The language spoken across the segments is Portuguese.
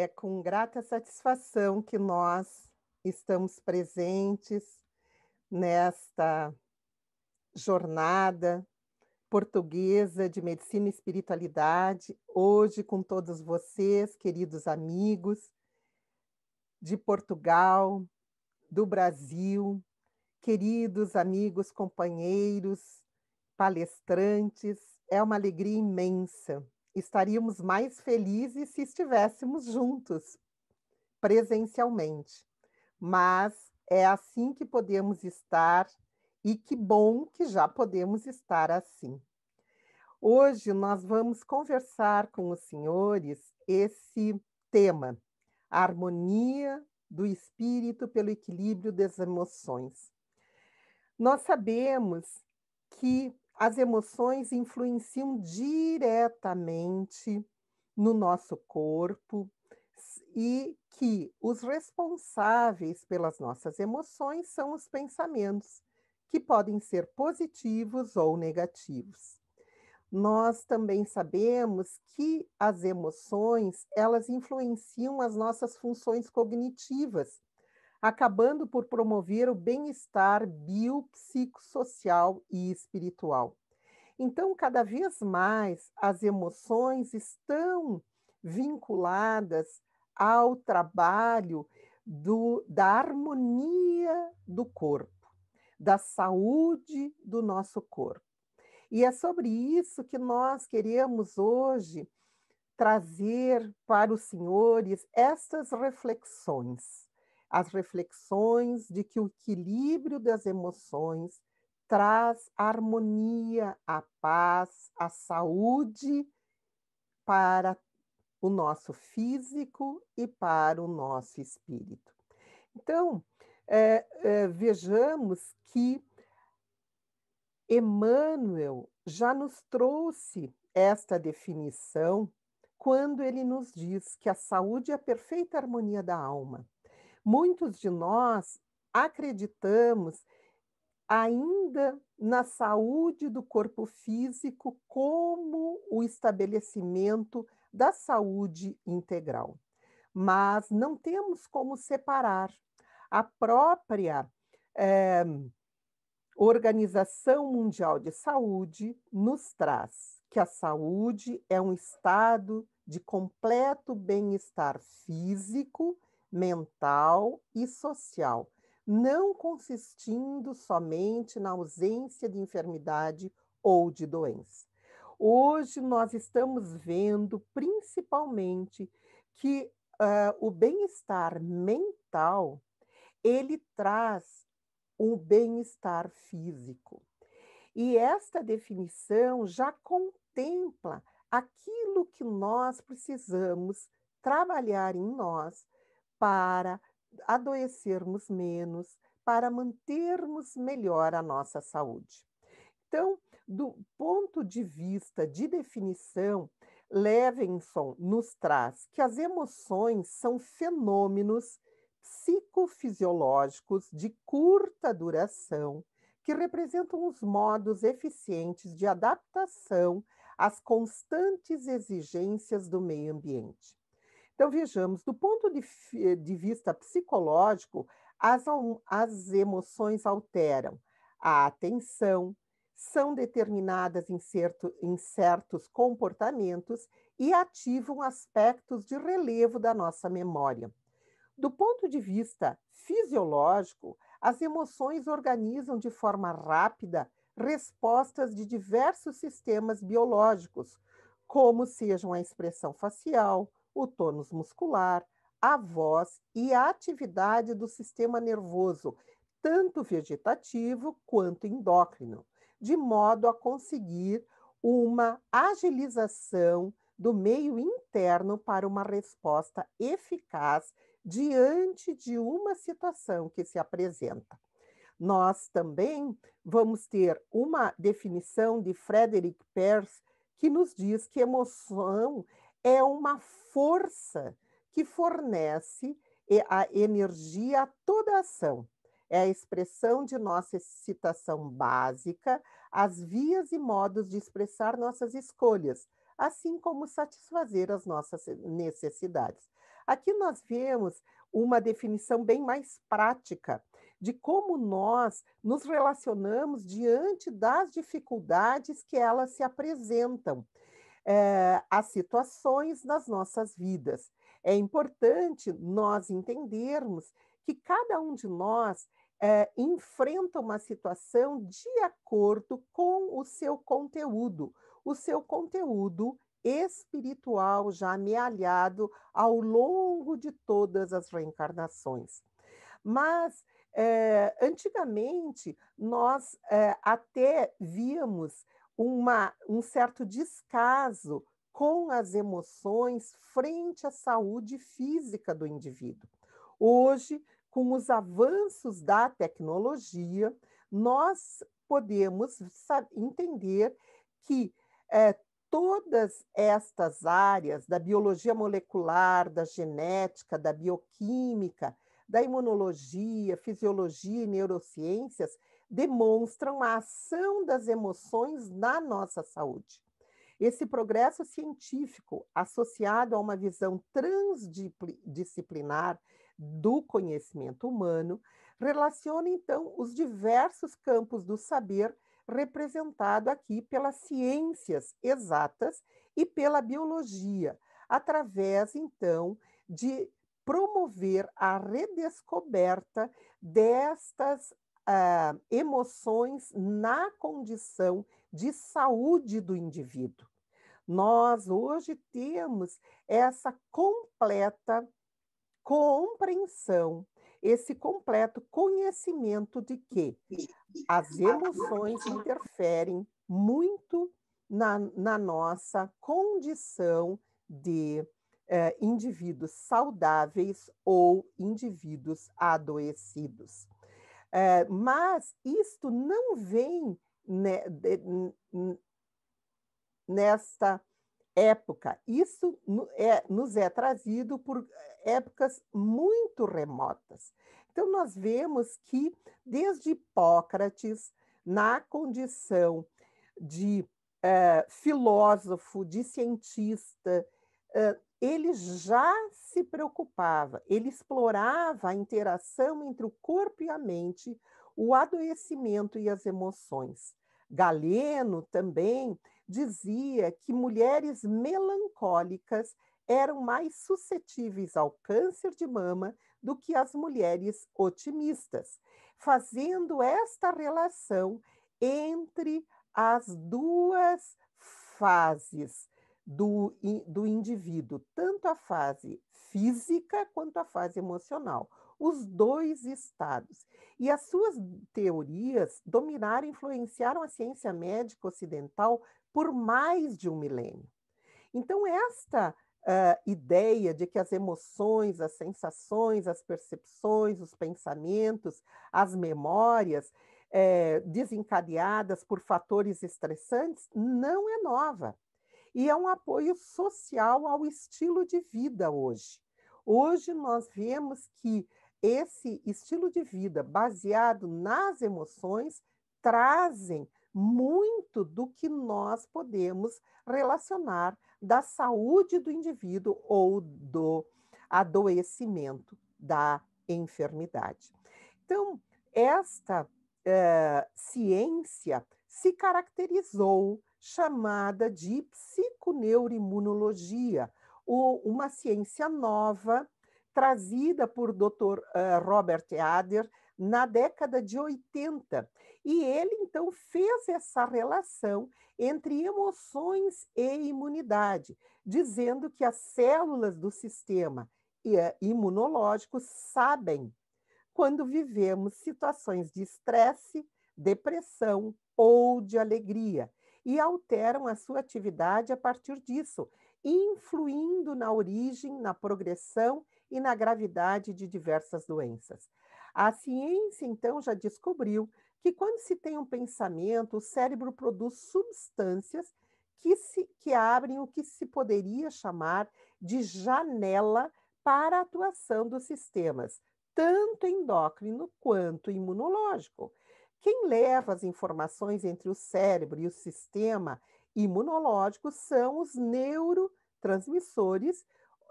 É com grata satisfação que nós estamos presentes nesta jornada portuguesa de medicina e espiritualidade, hoje com todos vocês, queridos amigos de Portugal, do Brasil, queridos amigos, companheiros, palestrantes, é uma alegria imensa estaríamos mais felizes se estivéssemos juntos, presencialmente. Mas é assim que podemos estar e que bom que já podemos estar assim. Hoje nós vamos conversar com os senhores esse tema, a harmonia do espírito pelo equilíbrio das emoções. Nós sabemos que as emoções influenciam diretamente no nosso corpo e que os responsáveis pelas nossas emoções são os pensamentos, que podem ser positivos ou negativos. Nós também sabemos que as emoções, elas influenciam as nossas funções cognitivas, acabando por promover o bem-estar biopsicossocial e espiritual. Então, cada vez mais as emoções estão vinculadas ao trabalho do, da harmonia do corpo, da saúde do nosso corpo. E é sobre isso que nós queremos hoje trazer para os senhores estas reflexões as reflexões de que o equilíbrio das emoções traz a harmonia, a paz, a saúde para o nosso físico e para o nosso espírito. Então, é, é, vejamos que Emmanuel já nos trouxe esta definição quando ele nos diz que a saúde é a perfeita harmonia da alma, Muitos de nós acreditamos ainda na saúde do corpo físico como o estabelecimento da saúde integral, mas não temos como separar a própria eh, Organização Mundial de Saúde nos traz que a saúde é um estado de completo bem-estar físico mental e social, não consistindo somente na ausência de enfermidade ou de doença. Hoje nós estamos vendo principalmente que uh, o bem-estar mental ele traz um bem-estar físico. E esta definição já contempla aquilo que nós precisamos trabalhar em nós para adoecermos menos, para mantermos melhor a nossa saúde. Então, do ponto de vista de definição, Levinson nos traz que as emoções são fenômenos psicofisiológicos de curta duração que representam os modos eficientes de adaptação às constantes exigências do meio ambiente. Então, vejamos, do ponto de, eh, de vista psicológico, as, as emoções alteram a atenção, são determinadas em, certo, em certos comportamentos e ativam aspectos de relevo da nossa memória. Do ponto de vista fisiológico, as emoções organizam de forma rápida respostas de diversos sistemas biológicos, como sejam a expressão facial, o tônus muscular, a voz e a atividade do sistema nervoso, tanto vegetativo quanto endócrino, de modo a conseguir uma agilização do meio interno para uma resposta eficaz diante de uma situação que se apresenta. Nós também vamos ter uma definição de Frederick Perls que nos diz que emoção é uma força que fornece a energia a toda ação. É a expressão de nossa excitação básica, as vias e modos de expressar nossas escolhas, assim como satisfazer as nossas necessidades. Aqui nós vemos uma definição bem mais prática de como nós nos relacionamos diante das dificuldades que elas se apresentam é, as situações nas nossas vidas. É importante nós entendermos que cada um de nós é, enfrenta uma situação de acordo com o seu conteúdo, o seu conteúdo espiritual já amealhado ao longo de todas as reencarnações. Mas é, antigamente nós é, até víamos uma, um certo descaso com as emoções frente à saúde física do indivíduo. Hoje, com os avanços da tecnologia, nós podemos entender que eh, todas estas áreas da biologia molecular, da genética, da bioquímica, da imunologia, fisiologia e neurociências, demonstram a ação das emoções na nossa saúde. Esse progresso científico, associado a uma visão transdisciplinar do conhecimento humano, relaciona então os diversos campos do saber representado aqui pelas ciências exatas e pela biologia, através então de promover a redescoberta destas uh, emoções na condição de saúde do indivíduo. Nós hoje temos essa completa compreensão, esse completo conhecimento de que as emoções interferem muito na, na nossa condição de eh, indivíduos saudáveis ou indivíduos adoecidos. É, mas isto não vem né, de, nesta época, isso é, nos é trazido por épocas muito remotas. Então, nós vemos que desde Hipócrates, na condição de eh, filósofo, de cientista, eh, ele já se preocupava, ele explorava a interação entre o corpo e a mente, o adoecimento e as emoções. Galeno também dizia que mulheres melancólicas eram mais suscetíveis ao câncer de mama do que as mulheres otimistas, fazendo esta relação entre as duas fases do, do indivíduo, tanto a fase física quanto a fase emocional, os dois estados. E as suas teorias dominaram influenciaram a ciência médica ocidental por mais de um milênio. Então, esta uh, ideia de que as emoções, as sensações, as percepções, os pensamentos, as memórias eh, desencadeadas por fatores estressantes não é nova e é um apoio social ao estilo de vida hoje. Hoje nós vemos que esse estilo de vida baseado nas emoções trazem muito do que nós podemos relacionar da saúde do indivíduo ou do adoecimento, da enfermidade. Então, esta eh, ciência se caracterizou chamada de psiconeuroimunologia, uma ciência nova trazida por Dr. Eh, Robert Ader na década de 80. E ele então fez essa relação entre emoções e imunidade, dizendo que as células do sistema eh, imunológico sabem quando vivemos situações de estresse, depressão ou de alegria e alteram a sua atividade a partir disso, influindo na origem, na progressão e na gravidade de diversas doenças. A ciência, então, já descobriu que quando se tem um pensamento, o cérebro produz substâncias que, se, que abrem o que se poderia chamar de janela para a atuação dos sistemas, tanto endócrino quanto imunológico. Quem leva as informações entre o cérebro e o sistema imunológico são os neurotransmissores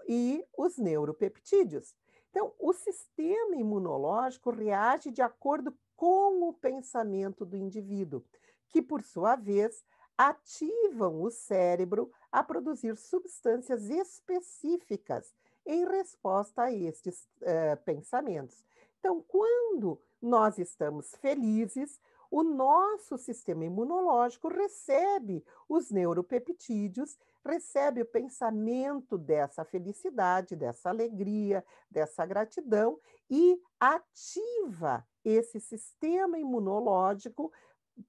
e os neuropeptídeos. Então, o sistema imunológico reage de acordo com o pensamento do indivíduo, que, por sua vez, ativam o cérebro a produzir substâncias específicas em resposta a estes uh, pensamentos. Então, quando nós estamos felizes, o nosso sistema imunológico recebe os neuropeptídeos, recebe o pensamento dessa felicidade, dessa alegria, dessa gratidão e ativa esse sistema imunológico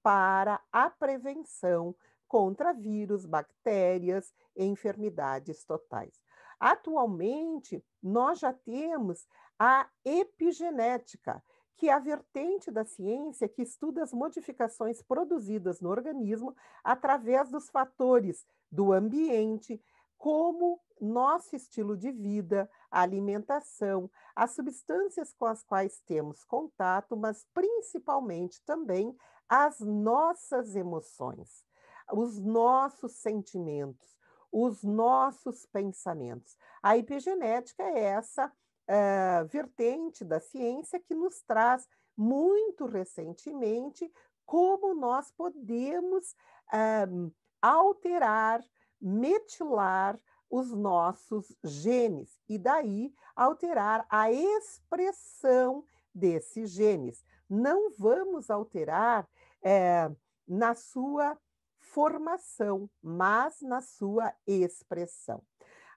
para a prevenção contra vírus, bactérias e enfermidades totais. Atualmente, nós já temos a epigenética, que é a vertente da ciência que estuda as modificações produzidas no organismo através dos fatores do ambiente, como nosso estilo de vida, a alimentação, as substâncias com as quais temos contato, mas principalmente também as nossas emoções, os nossos sentimentos, os nossos pensamentos. A epigenética é essa eh, vertente da ciência que nos traz muito recentemente como nós podemos uh, alterar, metilar os nossos genes e daí alterar a expressão desses genes. Não vamos alterar é, na sua formação, mas na sua expressão.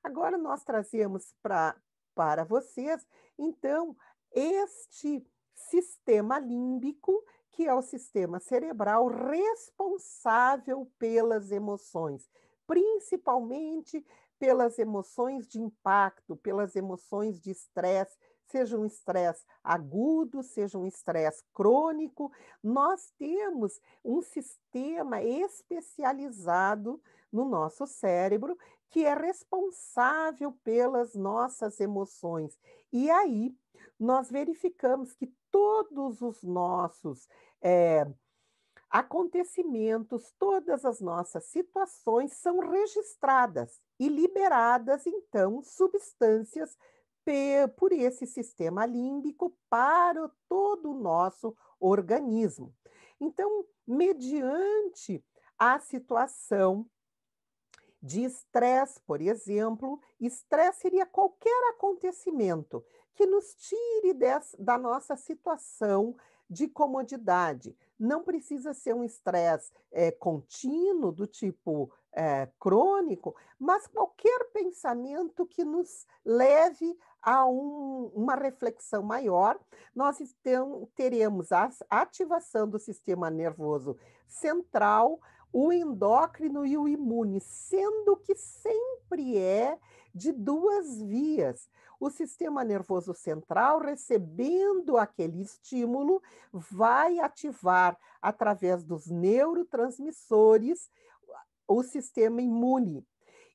Agora nós trazemos para para vocês. Então, este sistema límbico, que é o sistema cerebral responsável pelas emoções, principalmente pelas emoções de impacto, pelas emoções de estresse, seja um estresse agudo, seja um estresse crônico, nós temos um sistema especializado no nosso cérebro que é responsável pelas nossas emoções. E aí nós verificamos que todos os nossos é, acontecimentos, todas as nossas situações são registradas e liberadas, então, substâncias por esse sistema límbico para todo o nosso organismo. Então, mediante a situação de estresse, por exemplo, estresse seria qualquer acontecimento que nos tire da nossa situação de comodidade. Não precisa ser um estresse é, contínuo, do tipo é, crônico, mas qualquer pensamento que nos leve a um, uma reflexão maior. Nós teremos a ativação do sistema nervoso central, o endócrino e o imune, sendo que sempre é de duas vias. O sistema nervoso central, recebendo aquele estímulo, vai ativar, através dos neurotransmissores, o sistema imune.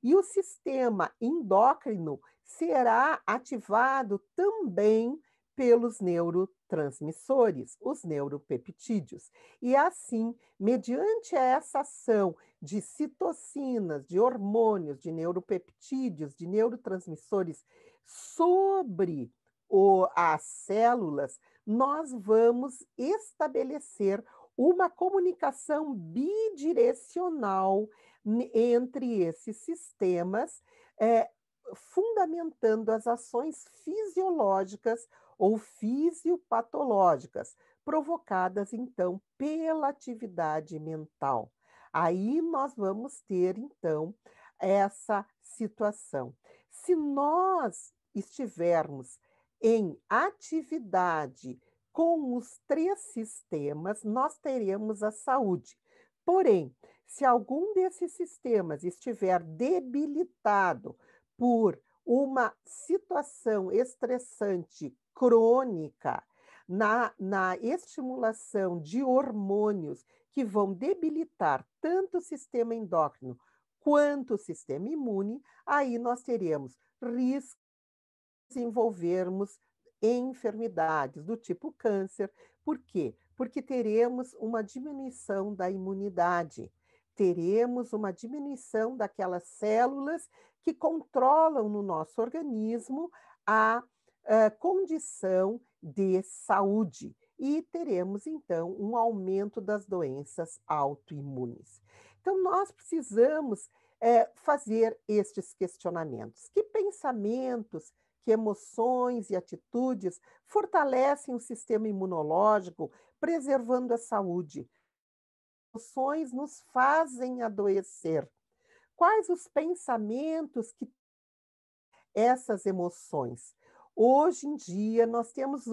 E o sistema endócrino será ativado também pelos neurotransmissores transmissores, os neuropeptídeos. E assim, mediante essa ação de citocinas, de hormônios, de neuropeptídeos, de neurotransmissores sobre o, as células, nós vamos estabelecer uma comunicação bidirecional entre esses sistemas, é, fundamentando as ações fisiológicas ou fisiopatológicas, provocadas então pela atividade mental. Aí nós vamos ter então essa situação. Se nós estivermos em atividade com os três sistemas, nós teremos a saúde. Porém, se algum desses sistemas estiver debilitado por uma situação estressante crônica, na, na estimulação de hormônios que vão debilitar tanto o sistema endócrino quanto o sistema imune, aí nós teremos risco de desenvolvermos enfermidades do tipo câncer. Por quê? Porque teremos uma diminuição da imunidade, teremos uma diminuição daquelas células que controlam no nosso organismo a condição de saúde e teremos então um aumento das doenças autoimunes. Então, nós precisamos é, fazer estes questionamentos. Que pensamentos, que emoções e atitudes fortalecem o sistema imunológico, preservando a saúde? Emoções nos fazem adoecer. Quais os pensamentos que essas emoções? Hoje em dia, nós temos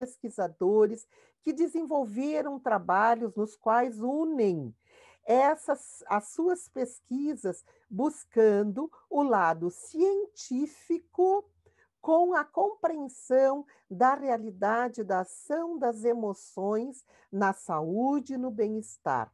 pesquisadores que desenvolveram trabalhos nos quais unem essas as suas pesquisas buscando o lado científico com a compreensão da realidade da ação das emoções na saúde e no bem-estar.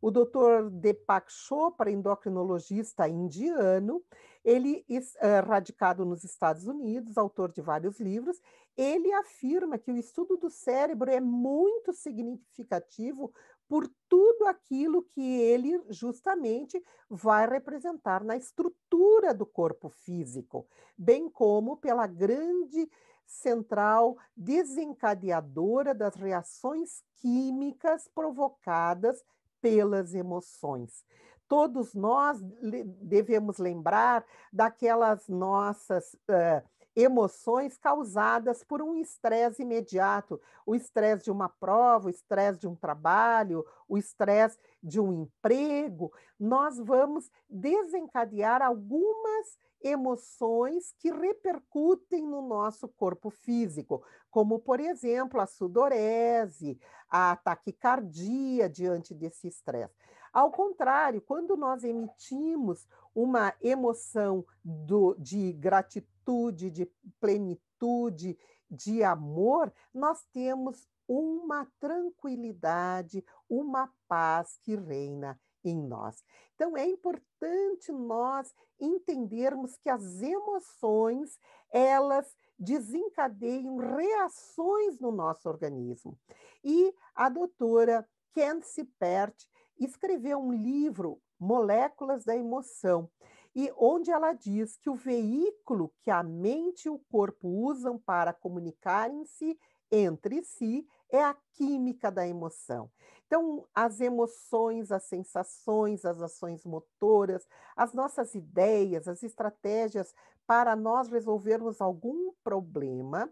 O Dr. Deepak Chopra, endocrinologista indiano, ele é radicado nos Estados Unidos, autor de vários livros, ele afirma que o estudo do cérebro é muito significativo por tudo aquilo que ele justamente vai representar na estrutura do corpo físico, bem como pela grande central desencadeadora das reações químicas provocadas pelas emoções. Todos nós devemos lembrar daquelas nossas uh, emoções causadas por um estresse imediato, o estresse de uma prova, o estresse de um trabalho, o estresse de um emprego. Nós vamos desencadear algumas emoções que repercutem no nosso corpo físico, como, por exemplo, a sudorese, a taquicardia diante desse estresse. Ao contrário, quando nós emitimos uma emoção do, de gratitude, de plenitude, de amor, nós temos uma tranquilidade, uma paz que reina em nós. Então, é importante nós entendermos que as emoções, elas desencadeiam reações no nosso organismo. E a doutora Kenzie Pert escreveu um livro, Moléculas da Emoção, e onde ela diz que o veículo que a mente e o corpo usam para comunicarem-se entre si é a química da emoção. Então, as emoções, as sensações, as ações motoras, as nossas ideias, as estratégias para nós resolvermos algum problema,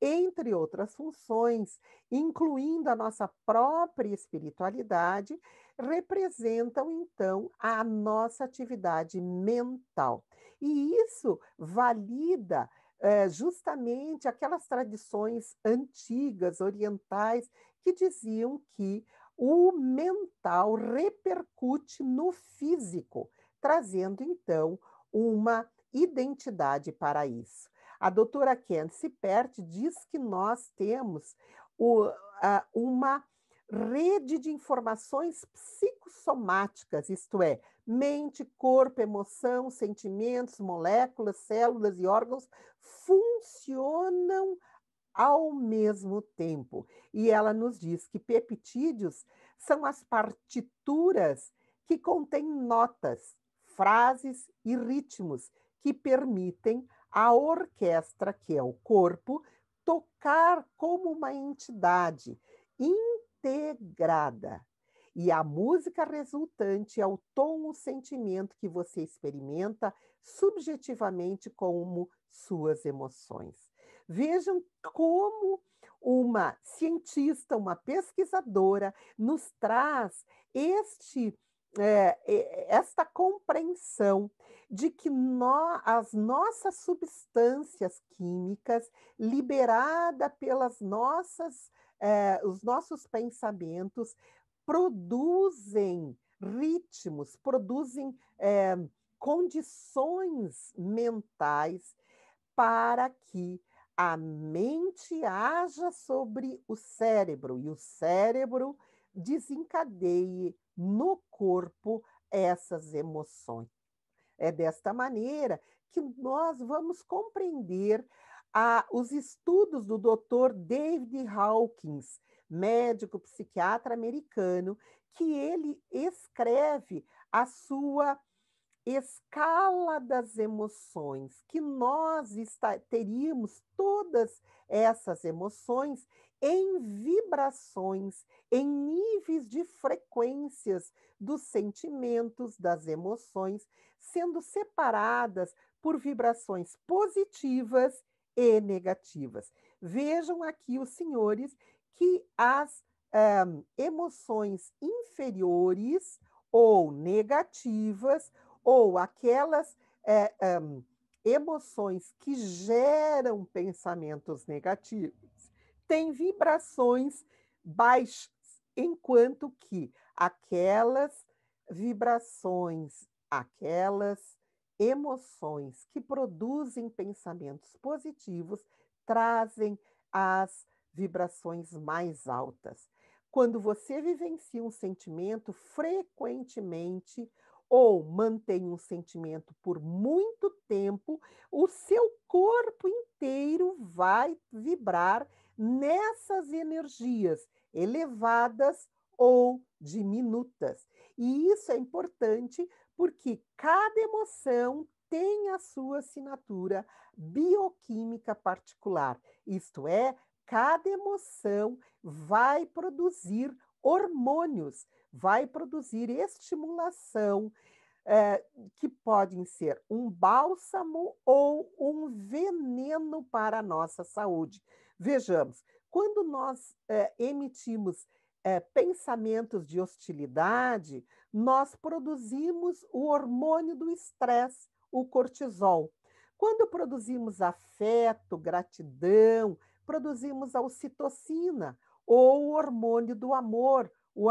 entre outras funções, incluindo a nossa própria espiritualidade, representam então a nossa atividade mental. E isso valida é, justamente aquelas tradições antigas, orientais, que diziam que o mental repercute no físico, trazendo então uma identidade para isso. A doutora Candice Pert diz que nós temos o, a, uma rede de informações psicossomáticas, isto é, mente, corpo, emoção, sentimentos, moléculas, células e órgãos funcionam ao mesmo tempo. E ela nos diz que peptídeos são as partituras que contêm notas, frases e ritmos que permitem à orquestra, que é o corpo, tocar como uma entidade integrada. E a música resultante é o tom, o sentimento que você experimenta subjetivamente como suas emoções. Vejam como uma cientista, uma pesquisadora, nos traz este. É, é esta compreensão de que as nossas substâncias químicas, liberada pelas nossas, é, os nossos pensamentos, produzem ritmos, produzem é, condições mentais para que a mente haja sobre o cérebro e o cérebro desencadeie no corpo essas emoções. É desta maneira que nós vamos compreender a, os estudos do Dr. David Hawkins, médico psiquiatra americano, que ele escreve a sua escala das emoções, que nós teríamos todas essas emoções em vibrações, em níveis de frequências dos sentimentos, das emoções, sendo separadas por vibrações positivas e negativas. Vejam aqui os senhores que as um, eh, emoções inferiores ou negativas ou aquelas é, emoções que geram pensamentos negativos têm vibrações baixas, enquanto que aquelas vibrações, aquelas emoções que produzem pensamentos positivos trazem as vibrações mais altas. Quando você vivencia um sentimento, frequentemente ou mantém um sentimento por muito tempo, o seu corpo inteiro vai vibrar nessas energias elevadas ou diminutas. E isso é importante porque cada emoção tem a sua assinatura bioquímica particular, isto é, cada emoção vai produzir hormônios vai produzir estimulação é, que podem ser um bálsamo ou um veneno para a nossa saúde. Vejamos, quando nós é, emitimos é, pensamentos de hostilidade, nós produzimos o hormônio do estresse, o cortisol. Quando produzimos afeto, gratidão, produzimos a ocitocina ou o hormônio do amor, o,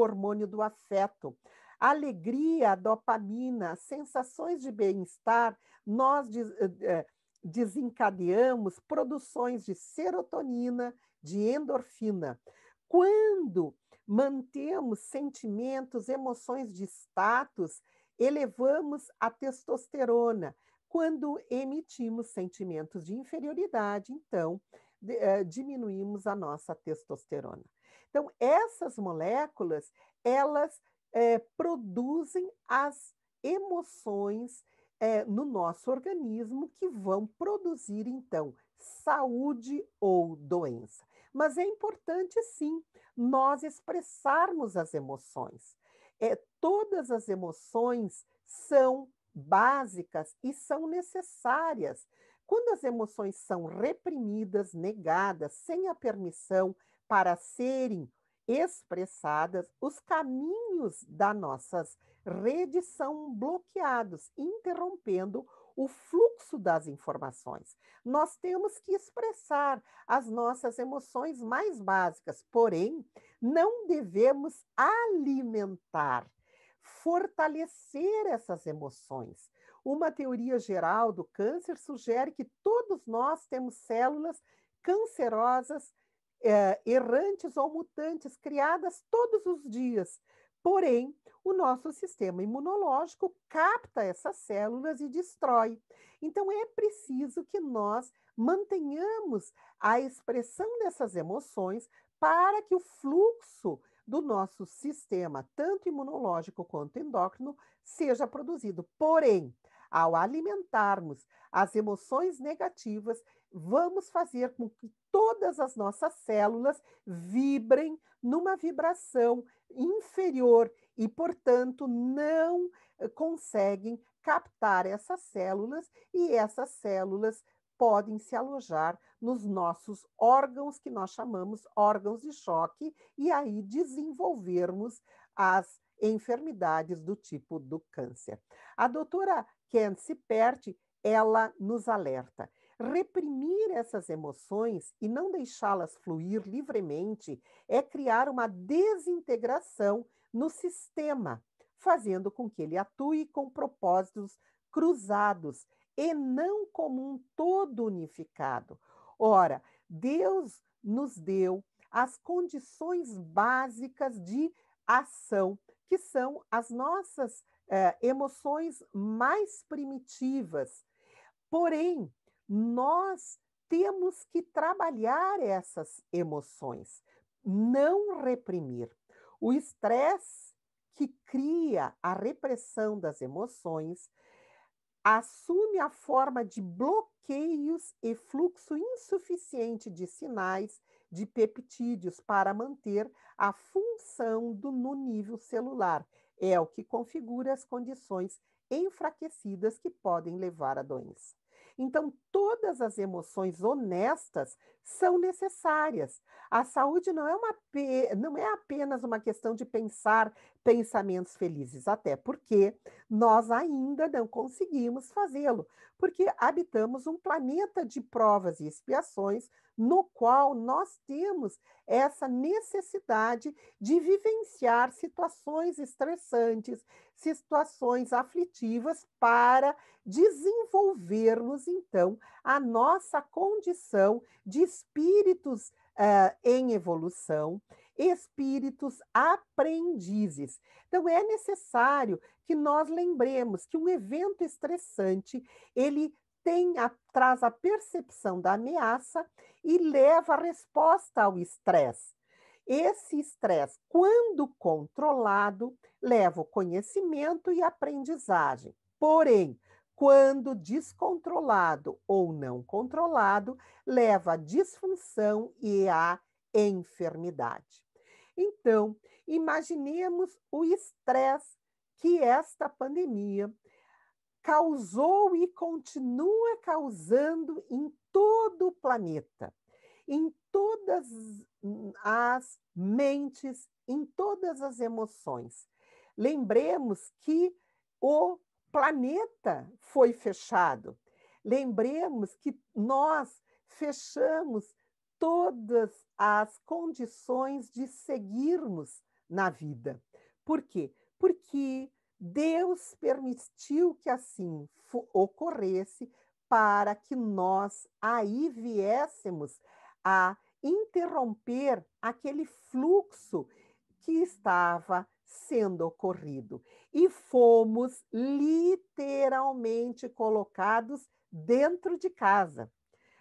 hormônio do afeto. alegria, dopamina, sensações de bem-estar, nós eh, eh, desencadeamos produções de serotonina, de endorfina. Quando mantemos sentimentos, emoções de status, elevamos a testosterona. Quando emitimos sentimentos de inferioridade, então eh, diminuímos a nossa testosterona. Então, essas moléculas, elas é, produzem as emoções é, no nosso organismo que vão produzir, então, saúde ou doença. Mas é importante, sim, nós expressarmos as emoções. É, todas as emoções são básicas e são necessárias. Quando as emoções são reprimidas, negadas, sem a permissão, para serem expressadas, os caminhos das nossas redes são bloqueados, interrompendo o fluxo das informações. Nós temos que expressar as nossas emoções mais básicas, porém, não devemos alimentar, fortalecer essas emoções. Uma teoria geral do câncer sugere que todos nós temos células cancerosas é, errantes ou mutantes criadas todos os dias. Porém, o nosso sistema imunológico capta essas células e destrói. Então, é preciso que nós mantenhamos a expressão dessas emoções para que o fluxo do nosso sistema, tanto imunológico quanto endócrino, seja produzido. Porém, ao alimentarmos as emoções negativas, vamos fazer com que todas as nossas células vibrem numa vibração inferior e, portanto, não eh, conseguem captar essas células e essas células podem se alojar nos nossos órgãos, que nós chamamos órgãos de choque, e aí desenvolvermos as enfermidades do tipo do câncer. A doutora Candice Perti, ela nos alerta Reprimir essas emoções e não deixá-las fluir livremente é criar uma desintegração no sistema, fazendo com que ele atue com propósitos cruzados e não como um todo unificado. Ora, Deus nos deu as condições básicas de ação, que são as nossas eh, emoções mais primitivas. Porém, nós temos que trabalhar essas emoções, não reprimir. O estresse que cria a repressão das emoções assume a forma de bloqueios e fluxo insuficiente de sinais de peptídeos para manter a função do, no nível celular. É o que configura as condições enfraquecidas que podem levar à doença. Então, todas as emoções honestas são necessárias. A saúde não é, uma, não é apenas uma questão de pensar pensamentos felizes, até porque nós ainda não conseguimos fazê-lo, porque habitamos um planeta de provas e expiações no qual nós temos essa necessidade de vivenciar situações estressantes, situações aflitivas para desenvolvermos, então, a nossa condição de espíritos uh, em evolução, espíritos aprendizes. Então, é necessário que nós lembremos que um evento estressante, ele tem a, traz a percepção da ameaça e leva a resposta ao estresse. Esse estresse, quando controlado, leva o conhecimento e aprendizagem. Porém, quando descontrolado ou não controlado, leva a disfunção e a enfermidade. Então, imaginemos o estresse que esta pandemia causou e continua causando em todo o planeta, em todas as mentes, em todas as emoções. Lembremos que o planeta foi fechado. Lembremos que nós fechamos todas as condições de seguirmos na vida. Por quê? Porque Deus permitiu que assim ocorresse para que nós aí viéssemos a interromper aquele fluxo que estava sendo ocorrido. E fomos literalmente colocados dentro de casa.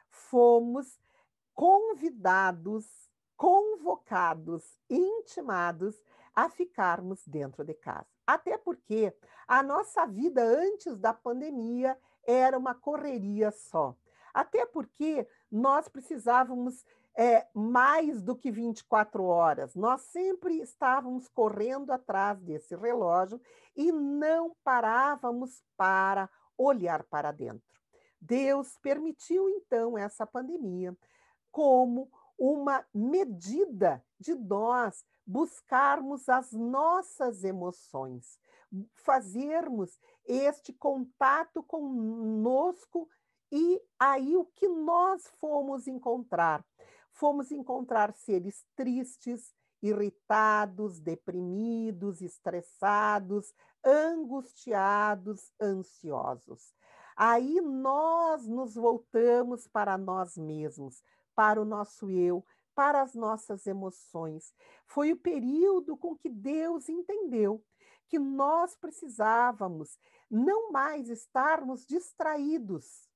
Fomos convidados, convocados, intimados a ficarmos dentro de casa. Até porque a nossa vida antes da pandemia era uma correria só. Até porque nós precisávamos é, mais do que 24 horas. Nós sempre estávamos correndo atrás desse relógio e não parávamos para olhar para dentro. Deus permitiu então essa pandemia como uma medida de nós buscarmos as nossas emoções, fazermos este contato conosco e aí o que nós fomos encontrar? Fomos encontrar seres tristes, irritados, deprimidos, estressados, angustiados, ansiosos. Aí nós nos voltamos para nós mesmos, para o nosso eu, para as nossas emoções. Foi o período com que Deus entendeu que nós precisávamos não mais estarmos distraídos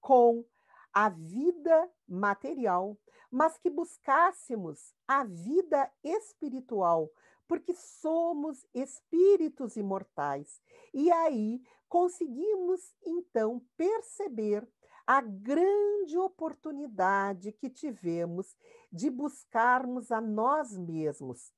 com a vida material, mas que buscássemos a vida espiritual, porque somos espíritos imortais. E aí conseguimos então perceber a grande oportunidade que tivemos de buscarmos a nós mesmos,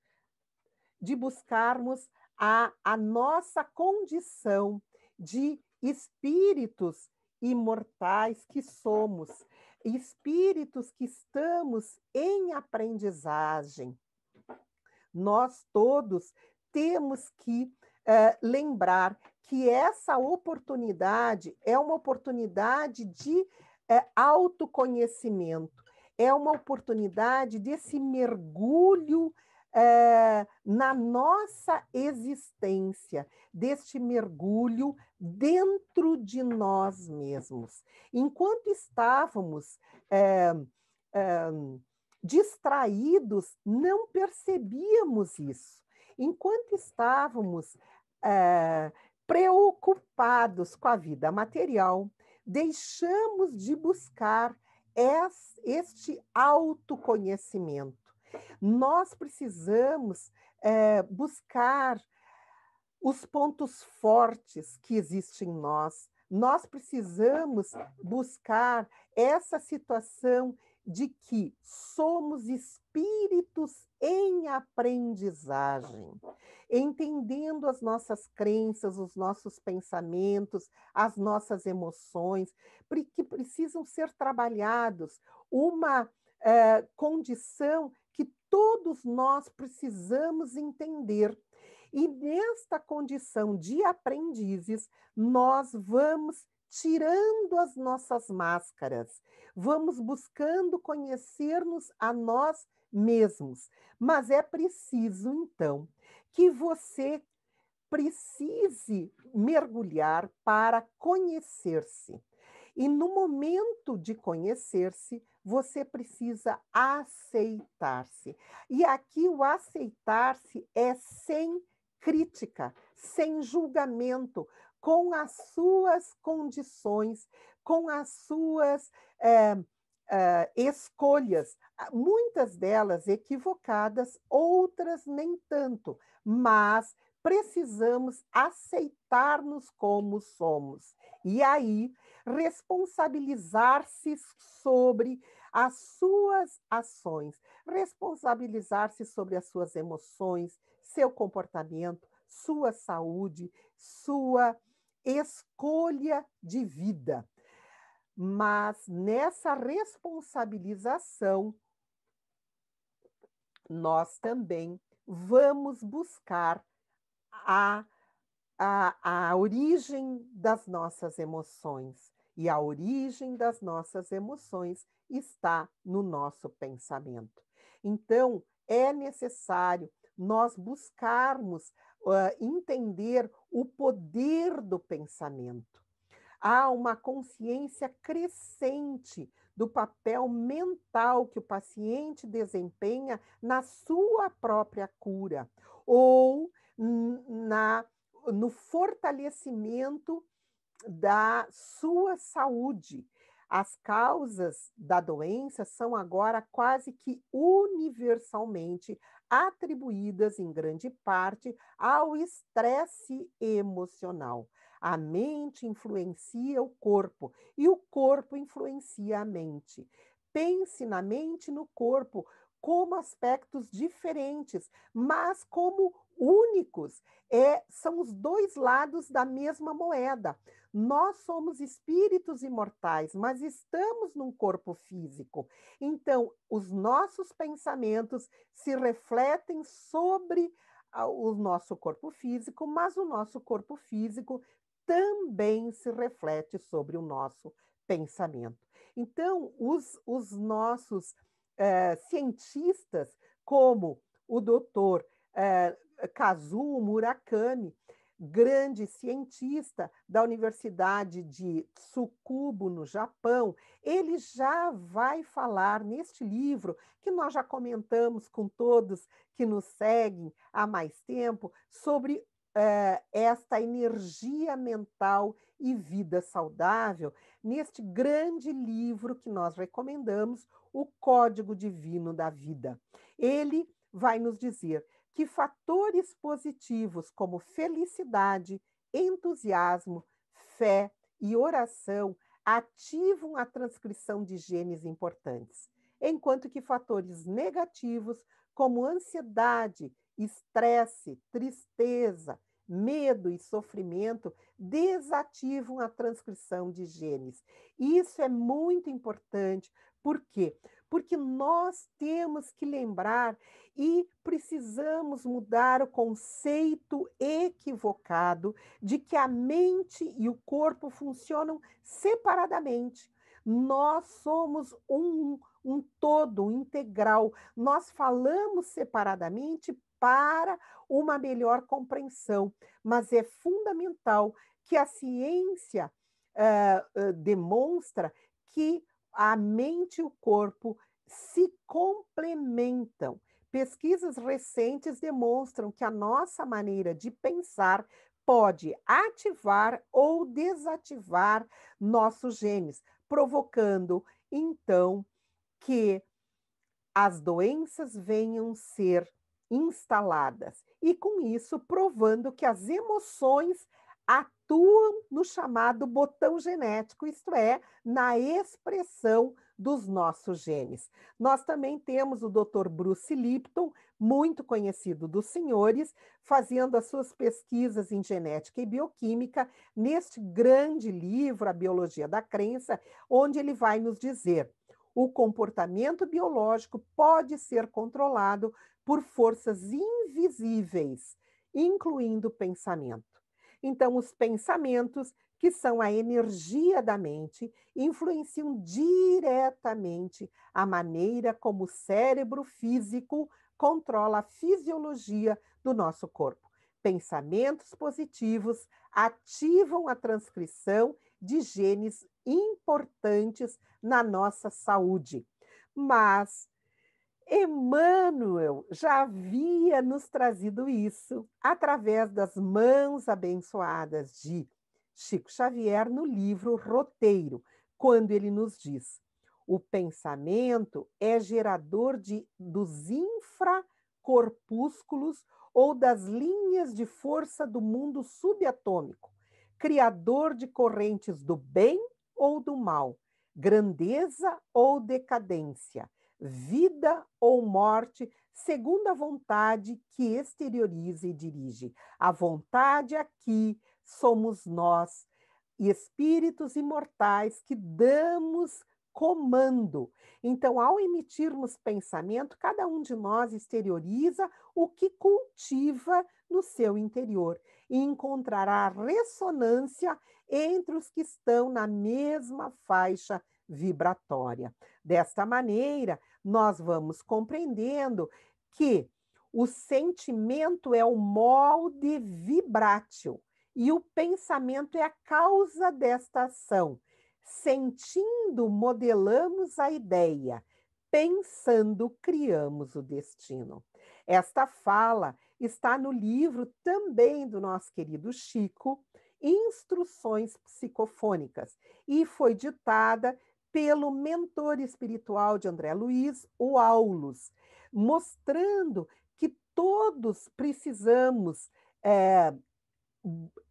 de buscarmos a, a nossa condição de espíritos imortais que somos, espíritos que estamos em aprendizagem. Nós todos temos que eh, lembrar que essa oportunidade é uma oportunidade de eh, autoconhecimento, é uma oportunidade desse mergulho é, na nossa existência, deste mergulho dentro de nós mesmos. Enquanto estávamos é, é, distraídos, não percebíamos isso. Enquanto estávamos preocupados com a vida material, deixamos de buscar este autoconhecimento nós precisamos é, buscar os pontos fortes que existem em nós. Nós precisamos buscar essa situação de que somos espíritos em aprendizagem, entendendo as nossas crenças, os nossos pensamentos, as nossas emoções, que precisam ser trabalhados. Uma eh, condição que todos nós precisamos entender. E nesta condição de aprendizes, nós vamos tirando as nossas máscaras, vamos buscando conhecer-nos a nós mesmos. Mas é preciso, então, que você precise mergulhar para conhecer-se. E no momento de conhecer-se, você precisa aceitar-se. E aqui o aceitar-se é sem crítica, sem julgamento, com as suas condições, com as suas é, é, escolhas, ah, muitas delas equivocadas, outras nem tanto, mas precisamos aceitar-nos como somos. E aí responsabilizar-se sobre as suas ações, responsabilizar-se sobre as suas emoções, seu comportamento, sua saúde, sua escolha de vida. Mas nessa responsabilização, nós também vamos buscar a a, a origem das nossas emoções. E a origem das nossas emoções está no nosso pensamento. Então, é necessário nós buscarmos uh, entender o poder do pensamento. Há uma consciência crescente do papel mental que o paciente desempenha na sua própria cura ou na no fortalecimento da sua saúde. As causas da doença são agora quase que universalmente atribuídas, em grande parte, ao estresse emocional. A mente influencia o corpo e o corpo influencia a mente. Pense na mente e no corpo como aspectos diferentes, mas como únicos. É, são os dois lados da mesma moeda. Nós somos espíritos imortais, mas estamos num corpo físico. Então, os nossos pensamentos se refletem sobre ah, o nosso corpo físico, mas o nosso corpo físico também se reflete sobre o nosso pensamento. Então, os, os nossos eh, cientistas como o doutor eh, Kazuo Murakami, grande cientista da Universidade de Tsukuba, no Japão, ele já vai falar neste livro, que nós já comentamos com todos que nos seguem há mais tempo, sobre eh, esta energia mental e vida saudável neste grande livro que nós recomendamos, O Código Divino da Vida. Ele vai nos dizer que fatores positivos como felicidade, entusiasmo, fé e oração ativam a transcrição de genes importantes, enquanto que fatores negativos como ansiedade, estresse, tristeza, medo e sofrimento desativam a transcrição de genes. Isso é muito importante, por quê? Porque nós temos que lembrar e precisamos mudar o conceito equivocado de que a mente e o corpo funcionam separadamente. Nós somos um, um todo, um integral. Nós falamos separadamente para uma melhor compreensão, mas é fundamental que a ciência uh, uh, demonstra que a mente e o corpo se complementam. Pesquisas recentes demonstram que a nossa maneira de pensar pode ativar ou desativar nossos genes, provocando então que as doenças venham ser instaladas, e com isso provando que as emoções atuam no chamado botão genético, isto é, na expressão dos nossos genes. Nós também temos o Dr. Bruce Lipton, muito conhecido dos senhores, fazendo as suas pesquisas em genética e bioquímica neste grande livro, A Biologia da Crença, onde ele vai nos dizer o comportamento biológico pode ser controlado por forças invisíveis, incluindo pensamento. Então, os pensamentos, que são a energia da mente, influenciam diretamente a maneira como o cérebro físico controla a fisiologia do nosso corpo. Pensamentos positivos ativam a transcrição de genes importantes na nossa saúde. Mas Emmanuel já havia nos trazido isso através das mãos abençoadas de Chico Xavier no livro Roteiro, quando ele nos diz: o pensamento é gerador de, dos infracorpúsculos ou das linhas de força do mundo subatômico, criador de correntes do bem ou do mal, grandeza ou decadência, vida ou morte, segundo a vontade que exterioriza e dirige. A vontade aqui somos nós, espíritos imortais que damos comando. Então, ao emitirmos pensamento, cada um de nós exterioriza o que cultiva no seu interior e encontrará ressonância entre os que estão na mesma faixa vibratória. Desta maneira, nós vamos compreendendo que o sentimento é o molde vibrátil e o pensamento é a causa desta ação. Sentindo, modelamos a ideia, pensando, criamos o destino. Esta fala está no livro também do nosso querido Chico, Instruções Psicofônicas, e foi ditada pelo mentor espiritual de André Luiz, o Aulus, mostrando que todos precisamos é,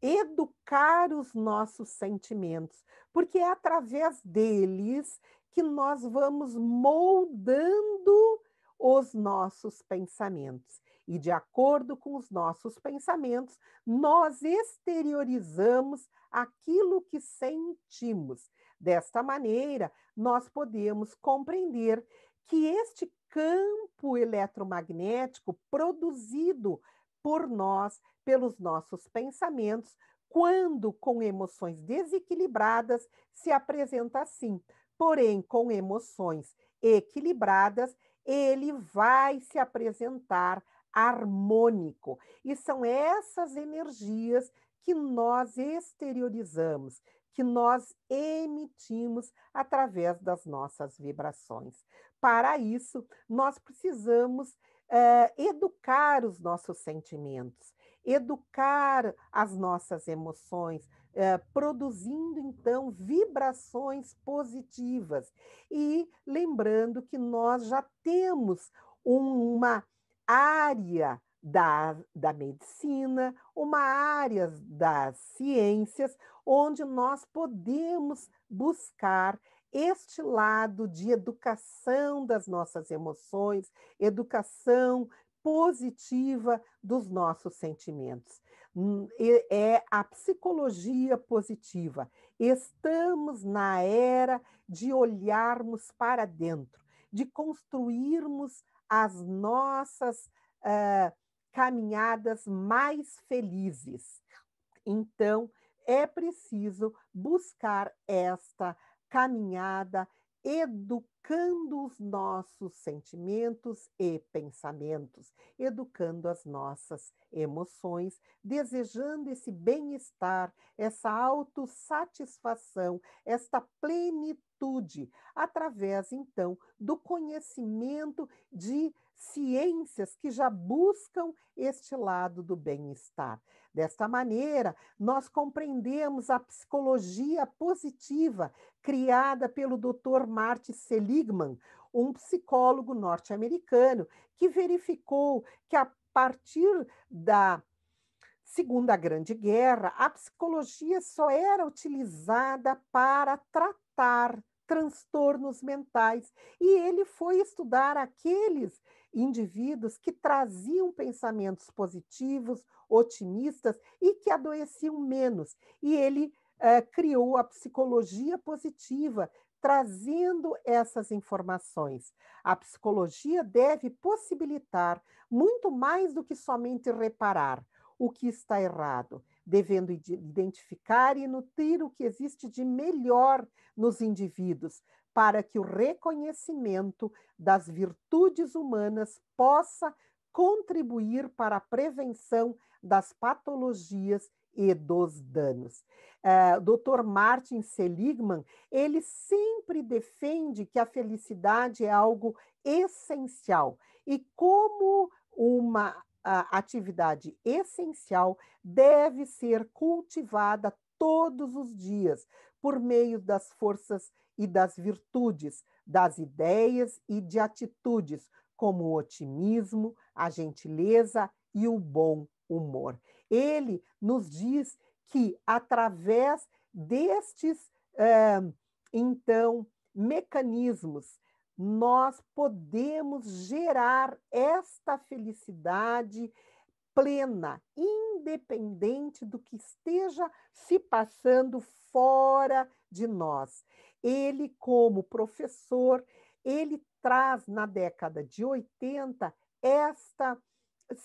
educar os nossos sentimentos, porque é através deles que nós vamos moldando os nossos pensamentos e, de acordo com os nossos pensamentos, nós exteriorizamos aquilo que sentimos. Desta maneira, nós podemos compreender que este campo eletromagnético produzido por nós, pelos nossos pensamentos, quando com emoções desequilibradas, se apresenta assim. Porém, com emoções equilibradas, ele vai se apresentar harmônico. E são essas energias que nós exteriorizamos, que nós emitimos através das nossas vibrações. Para isso, nós precisamos eh, educar os nossos sentimentos, educar as nossas emoções, eh, produzindo então vibrações positivas. E lembrando que nós já temos uma área da, da medicina, uma área das ciências, onde nós podemos buscar este lado de educação das nossas emoções, educação positiva dos nossos sentimentos. Hum, é a psicologia positiva. Estamos na era de olharmos para dentro, de construirmos as nossas uh, caminhadas mais felizes. Então, é preciso buscar esta caminhada, educando os nossos sentimentos e pensamentos, educando as nossas emoções, desejando esse bem-estar, essa autossatisfação, esta plenitude, através então do conhecimento de ciências que já buscam este lado do bem-estar. Desta maneira, nós compreendemos a psicologia positiva criada pelo Dr. Martin Seligman, um psicólogo norte-americano, que verificou que a partir da Segunda Grande Guerra, a psicologia só era utilizada para tratar transtornos mentais e ele foi estudar aqueles indivíduos que traziam pensamentos positivos, otimistas e que adoeciam menos. E ele eh, criou a psicologia positiva, trazendo essas informações. A psicologia deve possibilitar muito mais do que somente reparar o que está errado, devendo identificar e nutrir o que existe de melhor nos indivíduos, para que o reconhecimento das virtudes humanas possa contribuir para a prevenção das patologias e dos danos. Uh, é, Dr. Martin Seligman, ele sempre defende que a felicidade é algo essencial e como uma atividade essencial deve ser cultivada todos os dias por meio das forças e das virtudes, das ideias e de atitudes, como o otimismo, a gentileza e o bom humor. Ele nos diz que, através destes, eh, então, mecanismos, nós podemos gerar esta felicidade plena, independente do que esteja se passando fora de nós. Ele, como professor, ele traz na década de 80 esta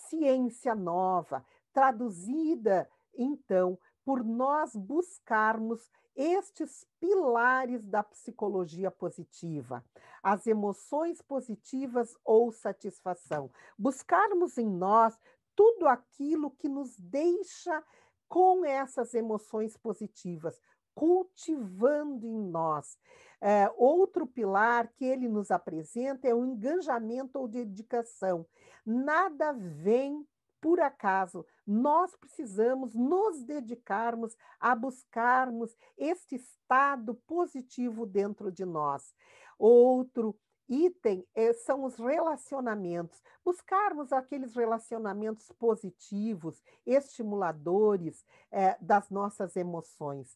ciência nova, traduzida então por nós buscarmos estes pilares da psicologia positiva, as emoções positivas ou satisfação, buscarmos em nós tudo aquilo que nos deixa com essas emoções positivas, cultivando em nós. É, outro pilar que ele nos apresenta é o engajamento ou dedicação. Nada vem por acaso, nós precisamos nos dedicarmos a buscarmos este estado positivo dentro de nós. Outro item é, são os relacionamentos. Buscarmos aqueles relacionamentos positivos, estimuladores é, das nossas emoções.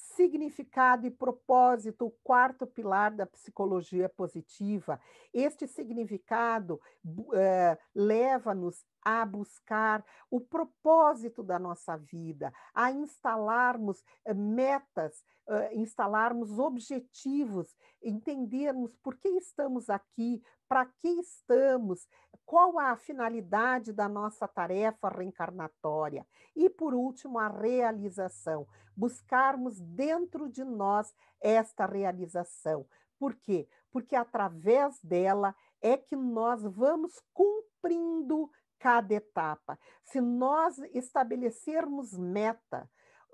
Significado e propósito, o quarto pilar da psicologia positiva. Este significado eh, leva-nos a buscar o propósito da nossa vida, a instalarmos eh, metas, eh, instalarmos objetivos, entendermos por que estamos aqui, para que estamos, qual a finalidade da nossa tarefa reencarnatória. E, por último, a realização, buscarmos dentro de nós esta realização. Por quê? Porque através dela é que nós vamos cumprindo cada etapa. Se nós estabelecermos meta,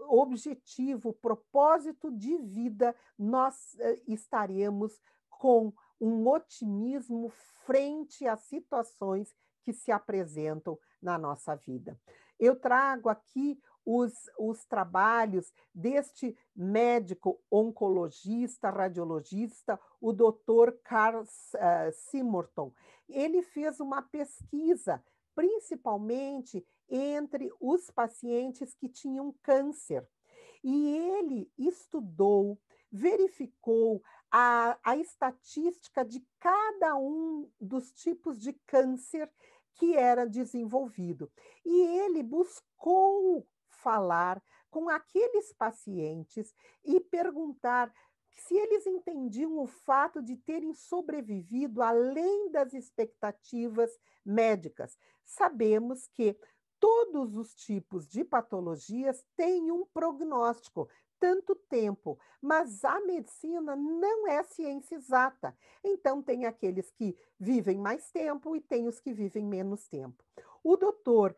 objetivo, propósito de vida, nós eh, estaremos com um otimismo frente às situações que se apresentam na nossa vida. Eu trago aqui os, os trabalhos deste médico oncologista, radiologista, o Dr. Carl uh, Simorton. Ele fez uma pesquisa principalmente entre os pacientes que tinham câncer. E ele estudou, verificou a, a estatística de cada um dos tipos de câncer que era desenvolvido. E ele buscou falar com aqueles pacientes e perguntar se eles entendiam o fato de terem sobrevivido além das expectativas médicas. Sabemos que todos os tipos de patologias têm um prognóstico, tanto tempo, mas a medicina não é ciência exata. Então, tem aqueles que vivem mais tempo e tem os que vivem menos tempo. O doutor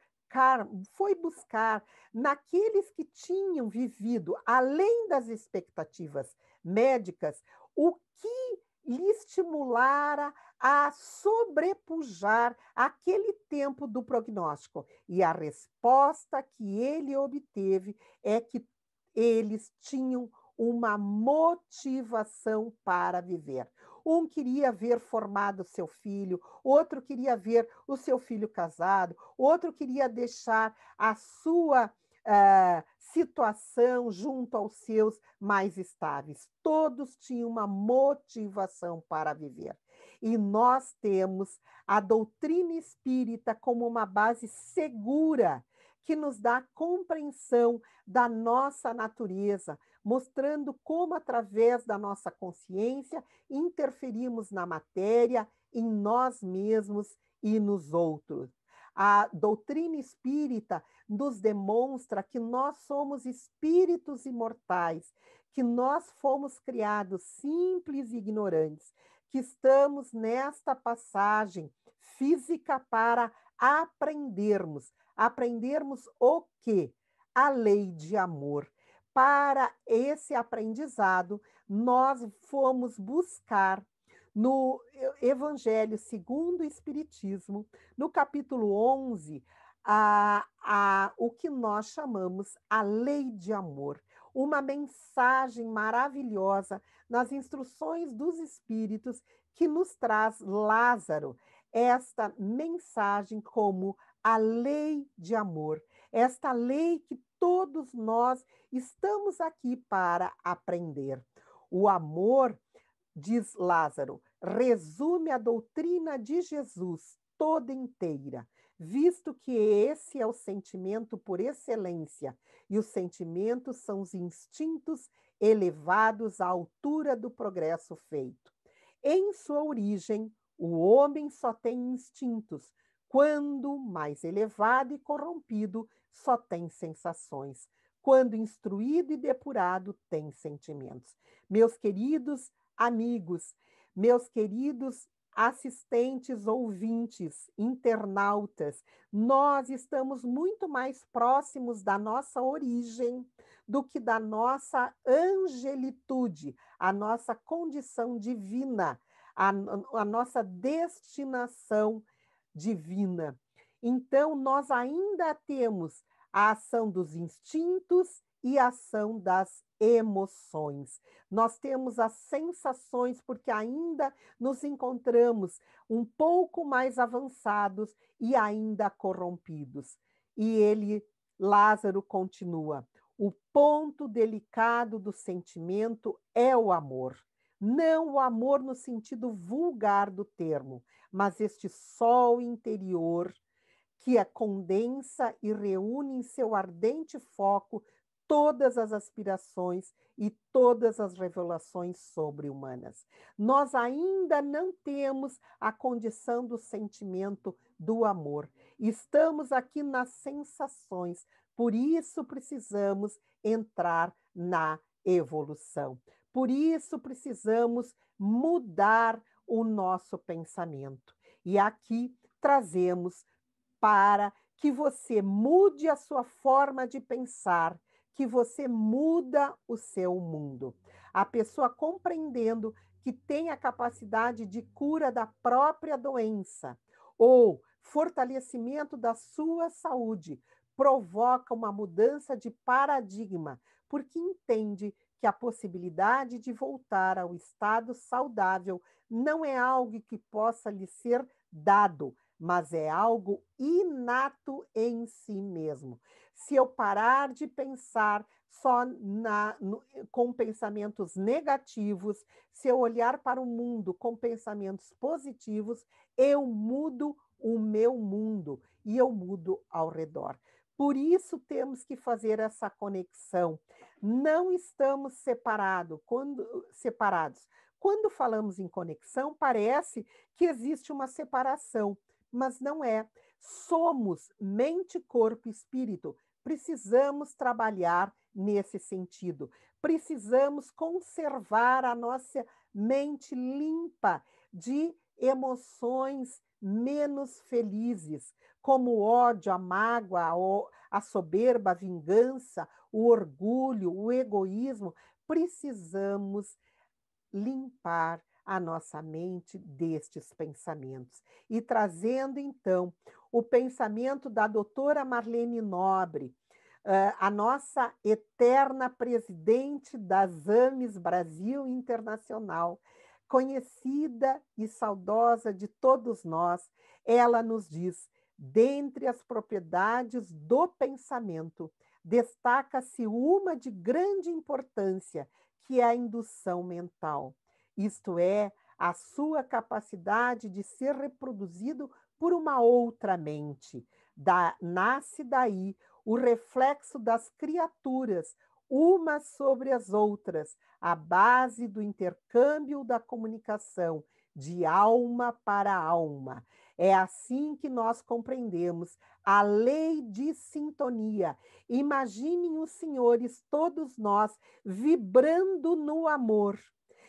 foi buscar naqueles que tinham vivido além das expectativas médicas, o que lhe estimulara a sobrepujar aquele tempo do prognóstico. E a resposta que ele obteve é que eles tinham uma motivação para viver. Um queria ver formado seu filho, outro queria ver o seu filho casado, outro queria deixar a sua eh, situação junto aos seus mais estáveis. Todos tinham uma motivação para viver. E nós temos a doutrina espírita como uma base segura que nos dá a compreensão da nossa natureza, mostrando como, através da nossa consciência, interferimos na matéria, em nós mesmos e nos outros. A doutrina espírita nos demonstra que nós somos espíritos imortais, que nós fomos criados simples e ignorantes, que estamos nesta passagem física para aprendermos. Aprendermos o quê? A lei de amor. Para esse aprendizado, nós fomos buscar no Evangelho segundo o Espiritismo, no capítulo 11, a, a, o que nós chamamos a lei de amor, uma mensagem maravilhosa nas instruções dos Espíritos que nos traz Lázaro, esta mensagem como a lei de amor, esta lei que todos nós estamos aqui para aprender. O amor, diz Lázaro, resume a doutrina de Jesus toda inteira, visto que esse é o sentimento por excelência, e os sentimentos são os instintos elevados à altura do progresso feito. Em sua origem, o homem só tem instintos, quando mais elevado e corrompido, só tem sensações. Quando instruído e depurado, tem sentimentos. Meus queridos amigos, meus queridos assistentes, ouvintes, internautas, nós estamos muito mais próximos da nossa origem do que da nossa angelitude, a nossa condição divina, a, a nossa destinação divina. Então, nós ainda temos a ação dos instintos e a ação das emoções. Nós temos as sensações porque ainda nos encontramos um pouco mais avançados e ainda corrompidos. E ele, Lázaro, continua: o ponto delicado do sentimento é o amor. Não o amor no sentido vulgar do termo, mas este sol interior que a condensa e reúne em seu ardente foco todas as aspirações e todas as revelações sobre-humanas. Nós ainda não temos a condição do sentimento do amor. Estamos aqui nas sensações, por isso precisamos entrar na evolução. Por isso precisamos mudar o nosso pensamento. E aqui trazemos para que você mude a sua forma de pensar que você muda o seu mundo. A pessoa compreendendo que tem a capacidade de cura da própria doença ou fortalecimento da sua saúde provoca uma mudança de paradigma, porque entende que a possibilidade de voltar ao estado saudável não é algo que possa lhe ser dado, mas é algo inato em si mesmo se eu parar de pensar só na, no, com pensamentos negativos, se eu olhar para o mundo com pensamentos positivos, eu mudo o meu mundo e eu mudo ao redor. Por isso temos que fazer essa conexão. Não estamos separado, quando, separados. Quando falamos em conexão, parece que existe uma separação, mas não é. Somos mente, corpo e espírito Precisamos trabalhar nesse sentido. Precisamos conservar a nossa mente limpa de emoções menos felizes, como o ódio, a mágoa, a soberba, a vingança, o orgulho, o egoísmo. Precisamos limpar a nossa mente destes pensamentos e trazendo então o pensamento da doutora Marlene Nobre, eh, a nossa eterna presidente das AMES Brasil Internacional, conhecida e saudosa de todos nós, ela nos diz: dentre as propriedades do pensamento, destaca-se uma de grande importância, que é a indução mental, isto é, a sua capacidade de ser reproduzido por uma outra mente. Da, nasce daí o reflexo das criaturas, umas sobre as outras, a base do intercâmbio da comunicação, de alma para alma. É assim que nós compreendemos a lei de sintonia. Imaginem os senhores, todos nós, vibrando no amor,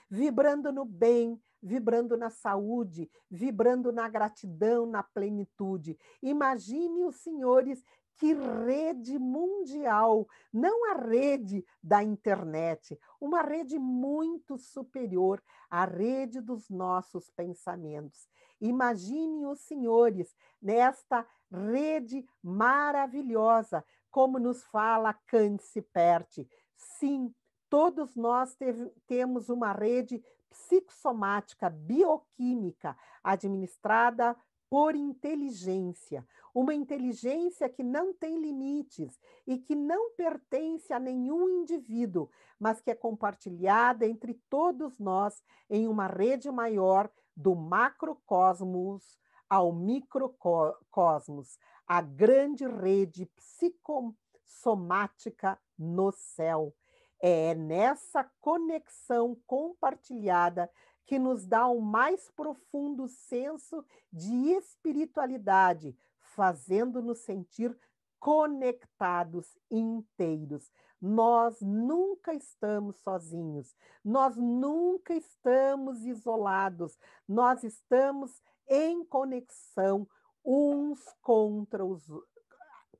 vibrando no bem, vibrando na saúde, vibrando na gratidão, na plenitude. Imagine os senhores que rede mundial, não a rede da internet, uma rede muito superior à rede dos nossos pensamentos. Imaginem os senhores nesta rede maravilhosa, como nos fala Cândice Perti. Sim, todos nós teve, temos uma rede psicossomática bioquímica administrada por inteligência, uma inteligência que não tem limites e que não pertence a nenhum indivíduo, mas que é compartilhada entre todos nós em uma rede maior do macrocosmos ao microcosmos, a grande rede psicossomática no céu. É nessa conexão compartilhada que nos dá um mais profundo senso de espiritualidade, fazendo-nos sentir conectados inteiros. Nós nunca estamos sozinhos, nós nunca estamos isolados, nós estamos em conexão uns contra os,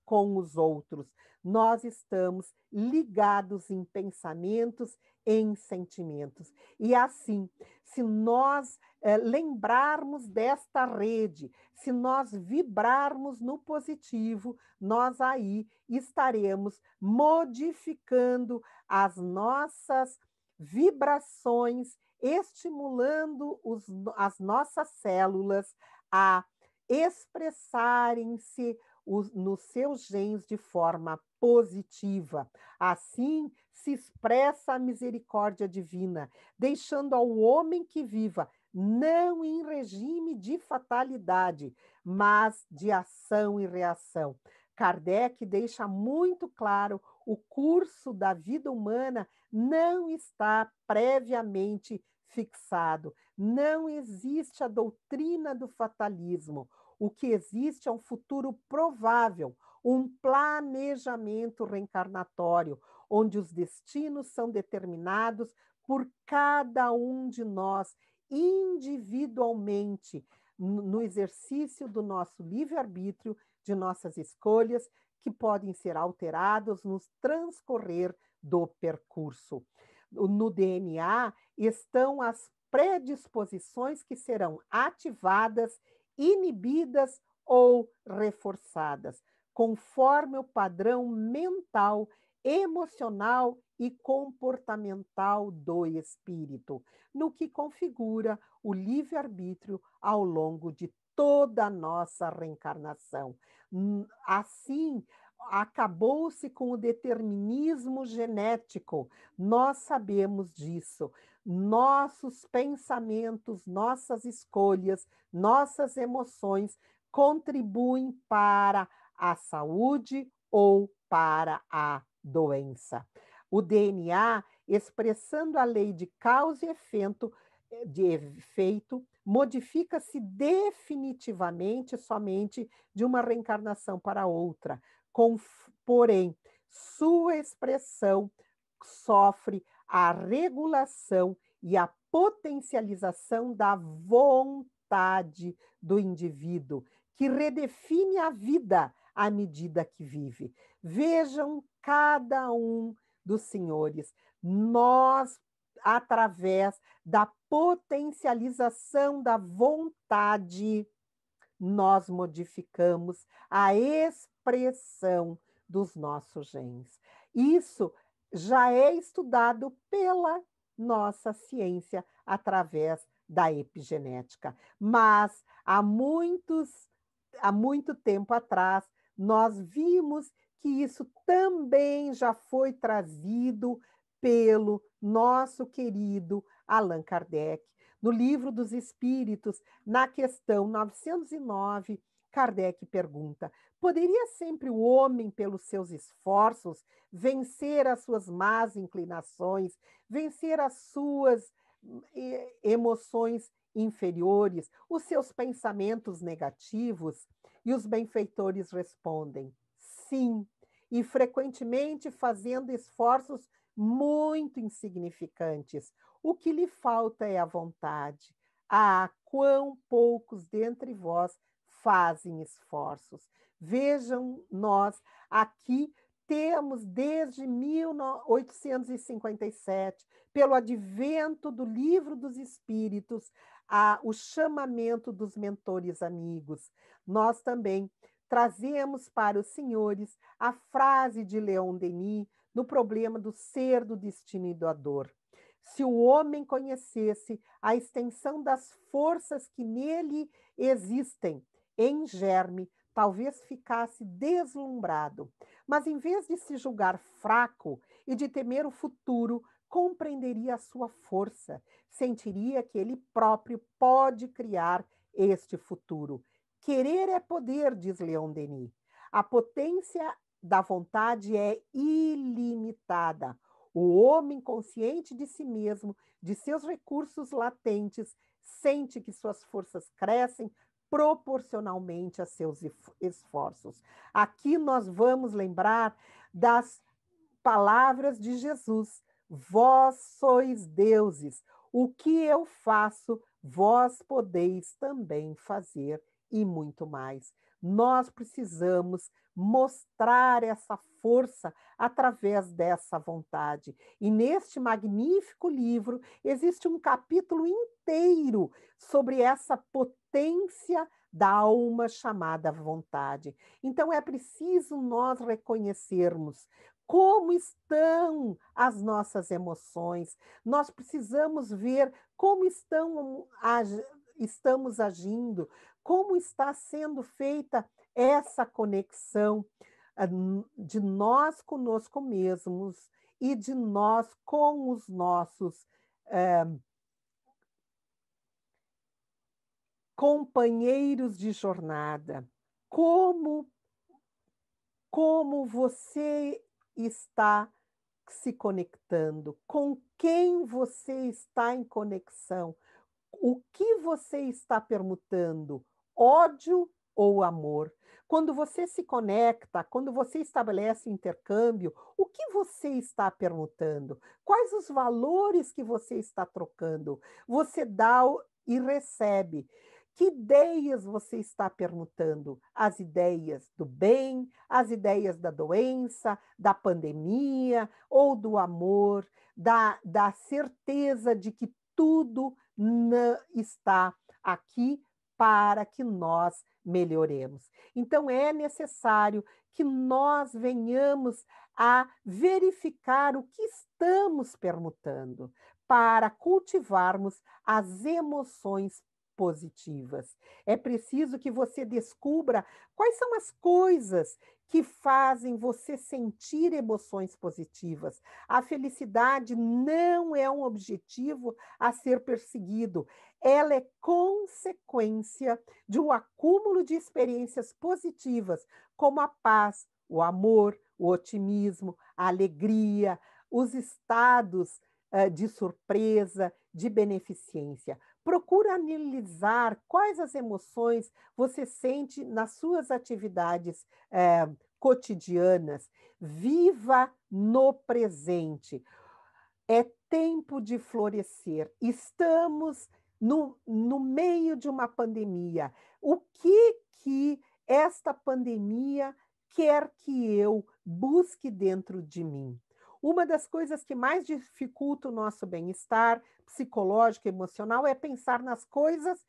com os outros. Nós estamos ligados em pensamentos, em sentimentos. E assim, se nós é, lembrarmos desta rede, se nós vibrarmos no positivo, nós aí estaremos modificando as nossas vibrações, estimulando os, as nossas células a expressarem-se os, nos seus genes de forma positiva. Assim se expressa a misericórdia divina, deixando ao homem que viva não em regime de fatalidade, mas de ação e reação. Kardec deixa muito claro o curso da vida humana não está previamente fixado. Não existe a doutrina do fatalismo. O que existe é um futuro provável, um planejamento reencarnatório, onde os destinos são determinados por cada um de nós individualmente, no exercício do nosso livre-arbítrio, de nossas escolhas, que podem ser alteradas no transcorrer do percurso. No DNA estão as predisposições que serão ativadas inibidas ou reforçadas, conforme o padrão mental, emocional e comportamental do espírito, no que configura o livre-arbítrio ao longo de toda a nossa reencarnação. Hum, assim, acabou-se com o determinismo genético. Nós sabemos disso nossos pensamentos, nossas escolhas, nossas emoções contribuem para a saúde ou para a doença. O DNA, expressando a lei de causa e efeito, eh, de efeito modifica-se definitivamente somente de uma reencarnação para outra, com, porém, sua expressão sofre a regulação e a potencialização da vontade do indivíduo, que redefine a vida à medida que vive. Vejam cada um dos senhores, nós, através da potencialização da vontade, nós modificamos a expressão dos nossos genes. Isso já é estudado pela nossa ciência através da epigenética. Mas há muitos há muito tempo atrás nós vimos que isso também já foi trazido pelo nosso querido Allan Kardec no livro dos Espíritos, na questão 909 Kardec pergunta: poderia sempre o homem, pelos seus esforços, vencer as suas más inclinações, vencer as suas eh, emoções inferiores, os seus pensamentos negativos? E os benfeitores respondem: sim, e frequentemente fazendo esforços muito insignificantes. O que lhe falta é a vontade. Ah, quão poucos dentre vós fazem esforços. Vejam, nós aqui temos desde 1857, pelo advento do Livro dos Espíritos, a, o chamamento dos mentores amigos. Nós também trazemos para os senhores a frase de Leon Denis no problema do ser, do destino e da dor. Se o homem conhecesse a extensão das forças que nele existem, em germe, talvez ficasse deslumbrado. Mas em vez de se julgar fraco e de temer o futuro, compreenderia a sua força, sentiria que ele próprio pode criar este futuro. Querer é poder, diz Leon Denis. A potência da vontade é ilimitada. O homem consciente de si mesmo, de seus recursos latentes, sente que suas forças crescem proporcionalmente a seus esforços. Aqui nós vamos lembrar das palavras de Jesus: Vós sois deuses, o que eu faço, vós podeis também fazer e muito mais. Nós precisamos mostrar essa força através dessa vontade. E neste magnífico livro existe um capítulo inteiro sobre essa potência da alma chamada vontade. Então é preciso nós reconhecermos como estão as nossas emoções. Nós precisamos ver como estão estamos agindo, como está sendo feita essa conexão de nós conosco mesmos e de nós com os nossos é, companheiros de jornada. Como, como você está se conectando? Com quem você está em conexão? O que você está permutando? Ódio ou amor? Quando você se conecta, quando você estabelece intercâmbio, o que você está permutando? Quais os valores que você está trocando? Você dá e recebe. Que ideias você está permutando? As ideias do bem, as ideias da doença, da pandemia ou do amor, da, da certeza de que tudo está aqui para que nós melhoremos. Então, é necessário que nós venhamos a verificar o que estamos permutando para cultivarmos as emoções positivas. É preciso que você descubra quais são as coisas que fazem você sentir emoções positivas. A felicidade não é um objetivo a ser perseguido, ela é consequência de um acúmulo de experiências positivas, como a paz, o amor, o otimismo, a alegria, os estados uh, de surpresa, de beneficência. Procura analisar quais as emoções você sente nas suas atividades eh, cotidianas. Viva no presente. É tempo de florescer. Estamos no, no meio de uma pandemia. O que que esta pandemia quer que eu busque dentro de mim? Uma das coisas que mais dificulta o nosso bem-estar psicológico, emocional, é pensar nas coisas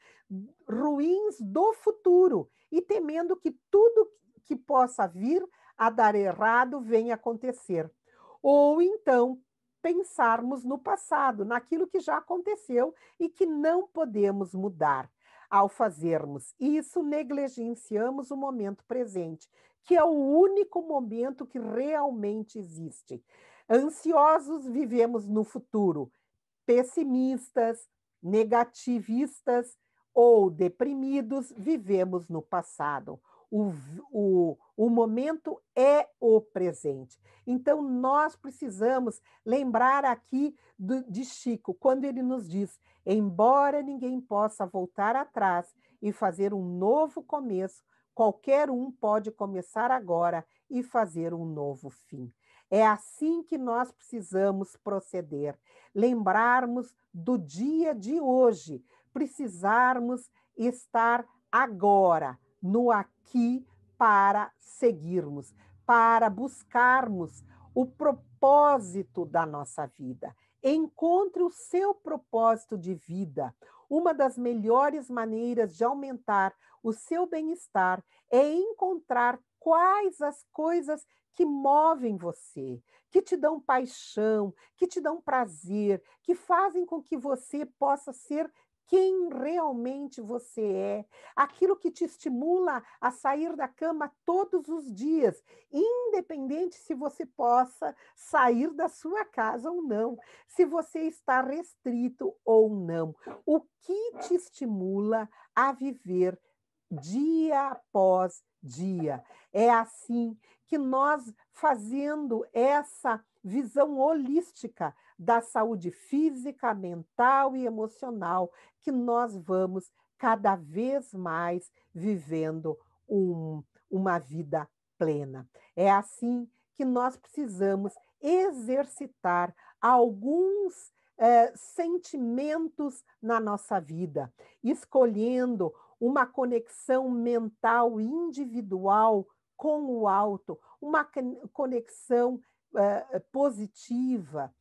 ruins do futuro e temendo que tudo que possa vir a dar errado venha acontecer. Ou então pensarmos no passado, naquilo que já aconteceu e que não podemos mudar. Ao fazermos isso, negligenciamos o momento presente, que é o único momento que realmente existe. Ansiosos, vivemos no futuro, pessimistas, negativistas ou deprimidos, vivemos no passado. O, o, o momento é o presente. Então, nós precisamos lembrar aqui do, de Chico, quando ele nos diz: embora ninguém possa voltar atrás e fazer um novo começo, qualquer um pode começar agora e fazer um novo fim. É assim que nós precisamos proceder, lembrarmos do dia de hoje, precisarmos estar agora no aqui para seguirmos, para buscarmos o propósito da nossa vida. Encontre o seu propósito de vida. Uma das melhores maneiras de aumentar o seu bem-estar é encontrar quais as coisas que movem você, que te dão paixão, que te dão prazer, que fazem com que você possa ser quem realmente você é, aquilo que te estimula a sair da cama todos os dias, independente se você possa sair da sua casa ou não, se você está restrito ou não. O que te estimula a viver dia após dia? É assim que nós, fazendo essa visão holística da saúde física, mental e emocional que nós vamos cada vez mais vivendo um, uma vida plena. É assim que nós precisamos exercitar alguns eh, sentimentos na nossa vida, escolhendo uma conexão mental individual com o alto, uma conexão eh, positiva,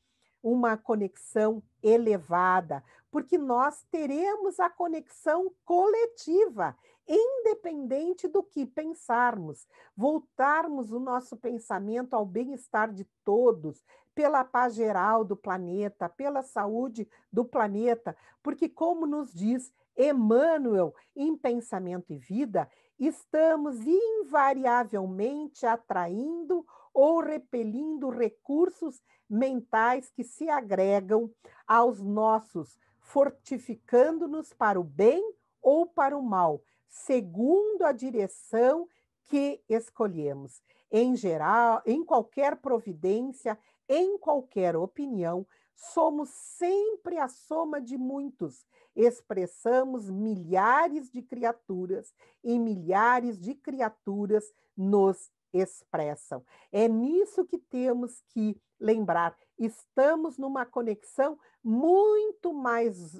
uma conexão elevada, porque nós teremos a conexão coletiva, independente do que pensarmos. Voltarmos o nosso pensamento ao bem-estar de todos, pela paz geral do planeta, pela saúde do planeta, porque, como nos diz Emmanuel em Pensamento e Vida, estamos invariavelmente atraindo ou repelindo recursos mentais que se agregam aos nossos, fortificando-nos para o bem ou para o mal, segundo a direção que escolhemos. Em geral, em qualquer providência, em qualquer opinião, somos sempre a soma de muitos, expressamos milhares de criaturas e milhares de criaturas nos expressam. É nisso que temos que lembrar. Estamos numa conexão muito mais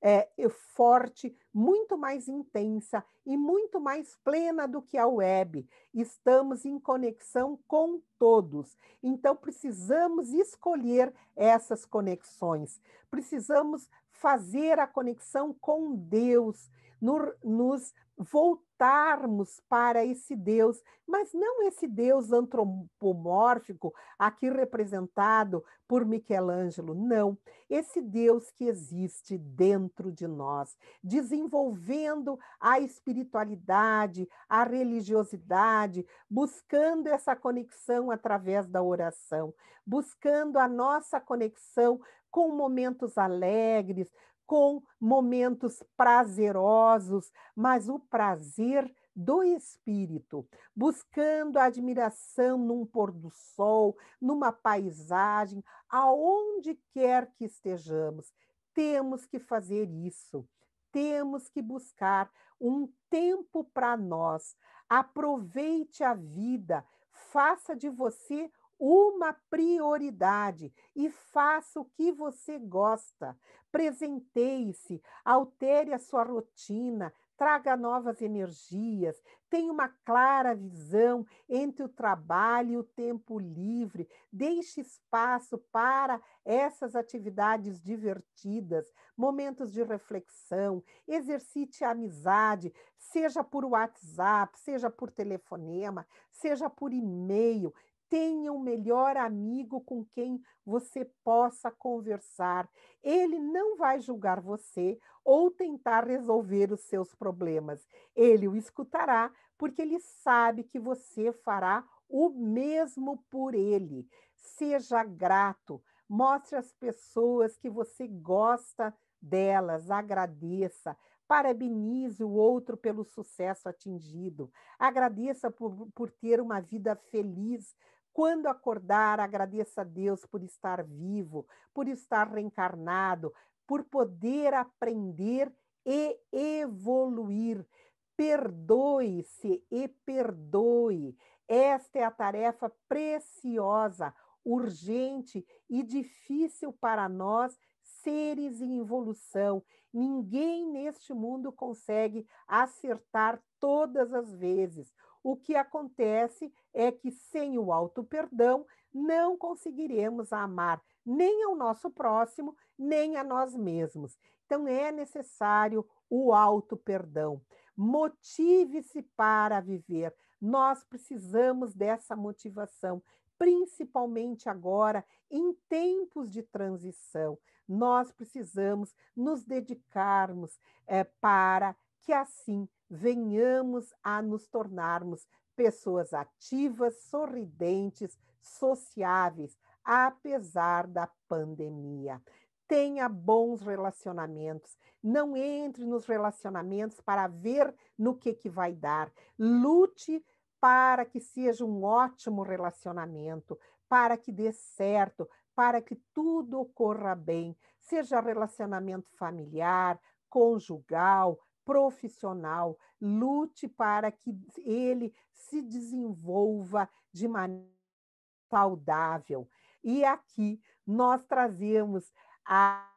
é, forte, muito mais intensa e muito mais plena do que a web. Estamos em conexão com todos. Então, precisamos escolher essas conexões. Precisamos fazer a conexão com Deus, no, nos voltar apontarmos para esse Deus, mas não esse Deus antropomórfico aqui representado por Michelangelo, não. Esse Deus que existe dentro de nós, desenvolvendo a espiritualidade, a religiosidade, buscando essa conexão através da oração, buscando a nossa conexão com momentos alegres, com momentos prazerosos, mas o prazer do espírito, buscando admiração num pôr do sol, numa paisagem, aonde quer que estejamos. Temos que fazer isso. Temos que buscar um tempo para nós. Aproveite a vida, faça de você uma prioridade e faça o que você gosta. Presenteie-se, altere a sua rotina, traga novas energias, tenha uma clara visão entre o trabalho e o tempo livre, deixe espaço para essas atividades divertidas, momentos de reflexão, exercite a amizade, seja por WhatsApp, seja por telefonema, seja por e-mail, tenha um melhor amigo com quem você possa conversar. Ele não vai julgar você ou tentar resolver os seus problemas. Ele o escutará porque ele sabe que você fará o mesmo por ele. Seja grato, mostre às pessoas que você gosta delas, agradeça, parabenize o outro pelo sucesso atingido, agradeça por, por ter uma vida feliz, quando acordar, agradeça a Deus por estar vivo, por estar reencarnado, por poder aprender e evoluir. Perdoe-se e perdoe. Esta é a tarefa preciosa, urgente e difícil para nós, seres em evolução. Ninguém neste mundo consegue acertar todas as vezes. O que acontece é que sem o alto perdão não conseguiremos amar nem ao nosso próximo, nem a nós mesmos. Então é necessário o alto perdão. Motive-se para viver. Nós precisamos dessa motivação, principalmente agora em tempos de transição. Nós precisamos nos dedicarmos é, para que assim venhamos a nos tornarmos pessoas ativas, sorridentes, sociáveis, apesar da pandemia. Tenha bons relacionamentos. Não entre nos relacionamentos para ver no que, que vai dar. Lute para que seja um ótimo relacionamento, para que dê certo, para que tudo corra bem, seja relacionamento familiar, conjugal, profissional, lute para que ele se desenvolva de maneira saudável. E aqui nós trazemos a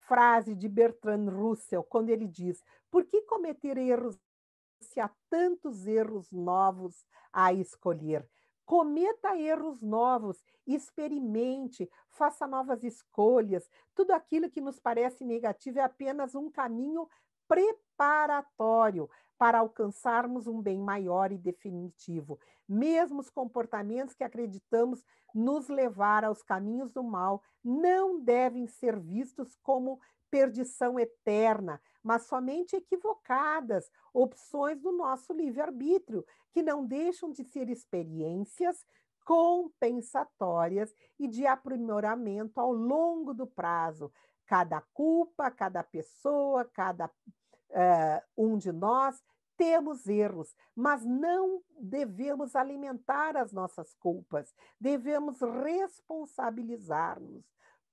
frase de Bertrand Russell, quando ele diz: por que cometer erros se há tantos erros novos a escolher? Cometa erros novos, experimente, faça novas escolhas. Tudo aquilo que nos parece negativo é apenas um caminho preparatório para alcançarmos um bem maior e definitivo. Mesmo os comportamentos que acreditamos nos levar aos caminhos do mal não devem ser vistos como perdição eterna, mas somente equivocadas, opções do nosso livre-arbítrio, que não deixam de ser experiências compensatórias e de aprimoramento ao longo do prazo, cada culpa, cada pessoa, cada uh, um de nós, temos erros, mas não devemos alimentar as nossas culpas, devemos responsabilizar-nos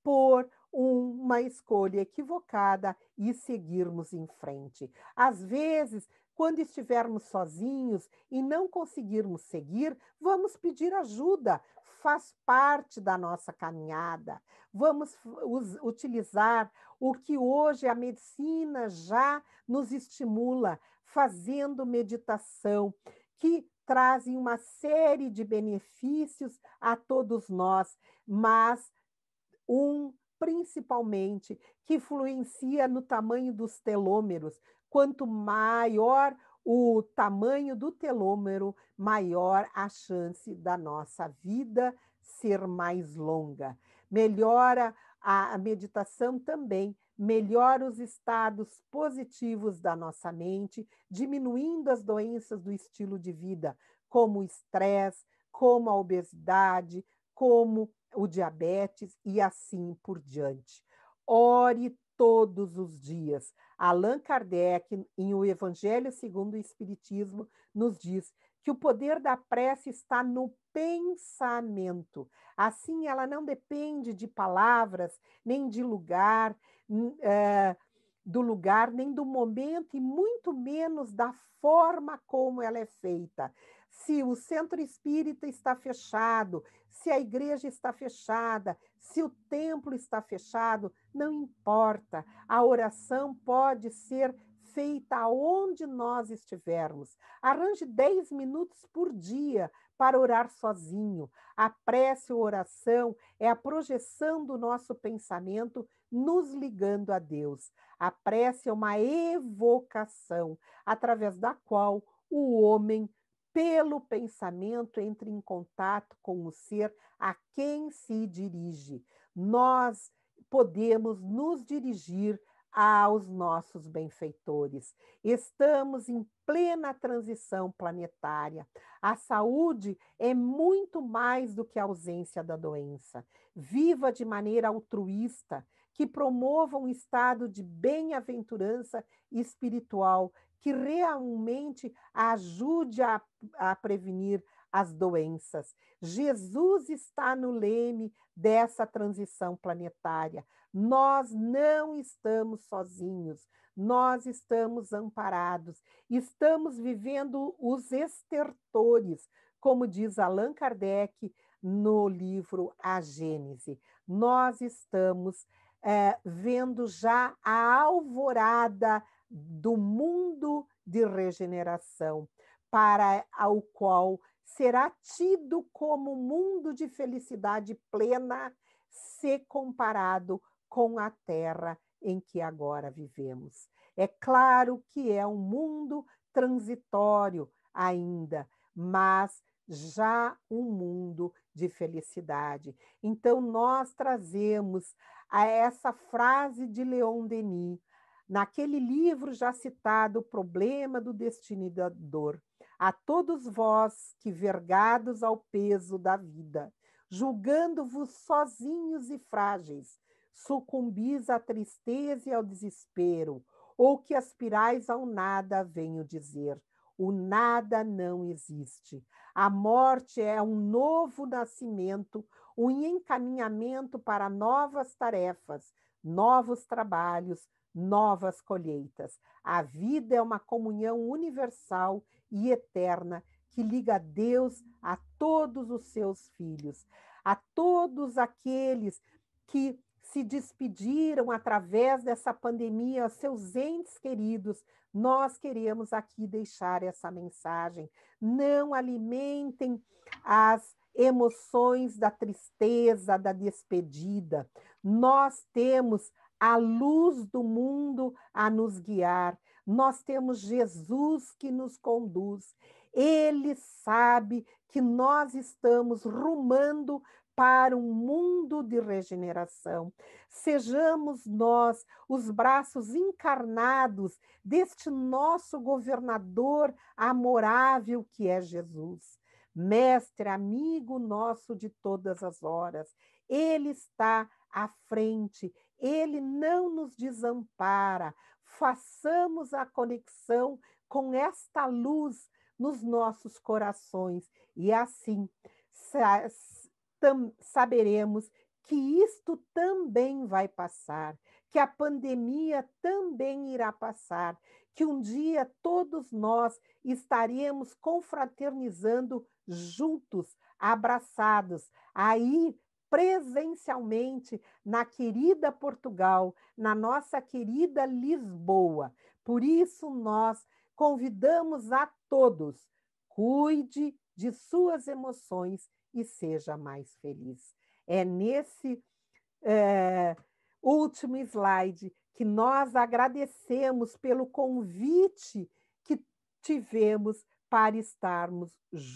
por uma escolha equivocada e seguirmos em frente. Às vezes, quando estivermos sozinhos e não conseguirmos seguir, vamos pedir ajuda, faz parte da nossa caminhada. Vamos utilizar o que hoje a medicina já nos estimula, fazendo meditação, que trazem uma série de benefícios a todos nós, mas um principalmente que influencia no tamanho dos telômeros. Quanto maior o tamanho do telômero, maior a chance da nossa vida ser mais longa. Melhora a, meditação também, melhora os estados positivos da nossa mente, diminuindo as doenças do estilo de vida, como o estresse, como a obesidade, como o diabetes e assim por diante. Ore todos os dias. Allan Kardec, em O Evangelho segundo o Espiritismo, nos diz que o poder da prece está no pensamento. Assim, ela não depende de palavras, nem de lugar, eh, do lugar, nem do momento, e muito menos da forma como ela é feita se o centro espírita está fechado, se a igreja está fechada, se o templo está fechado, não importa. A oração pode ser feita onde nós estivermos. Arranje 10 minutos por dia para orar sozinho. A prece ou oração é a projeção do nosso pensamento nos ligando a Deus. A prece é uma evocação através da qual o homem pelo pensamento entre em contato com o ser a quem se dirige. Nós podemos nos dirigir aos nossos benfeitores. Estamos em plena transição planetária. A saúde é muito mais do que a ausência da doença. Viva de maneira altruísta, que promova um estado de bem-aventurança espiritual que realmente ajude a, a prevenir as doenças. Jesus está no leme dessa transição planetária. Nós não estamos sozinhos, nós estamos amparados, estamos vivendo os estertores, como diz Allan Kardec no livro A Gênese. Nós estamos é, vendo já a alvorada do mundo de regeneração, para o qual será tido como mundo de felicidade plena, se comparado com a terra em que agora vivemos. É claro que é um mundo transitório ainda, mas já um mundo de felicidade. Então, nós trazemos a essa frase de Leon Denis: naquele livro já citado, O Problema do Destino da Dor. A todos vós que, vergados ao peso da vida, julgando-vos sozinhos e frágeis, sucumbis à tristeza e ao desespero, ou que aspirais ao nada, venho dizer. O nada não existe. A morte é um novo nascimento, o encaminhamento para novas tarefas, novos trabalhos, novas colheitas. A vida é uma comunhão universal e eterna que liga Deus a todos os seus filhos, a todos aqueles que se despediram através dessa pandemia, seus entes queridos, nós queremos aqui deixar essa mensagem. Não alimentem as emoções da tristeza, da despedida. Nós temos a luz do mundo a nos guiar. Nós temos Jesus que nos conduz. Ele sabe que nós estamos rumando para um mundo de regeneração. Sejamos nós os braços encarnados deste nosso governador amorável que é Jesus mestre, amigo nosso de todas as horas. Ele está à frente, ele não nos desampara. Façamos a conexão com esta luz nos nossos corações e assim saberemos que isto também vai passar, que a pandemia também irá passar, que um dia todos nós estaremos confraternizando juntos, abraçados, aí presencialmente na querida Portugal, na nossa querida Lisboa. Por isso nós convidamos a todos, cuide de suas emoções e seja mais feliz. É nesse é, último slide que nós agradecemos pelo convite que tivemos para estarmos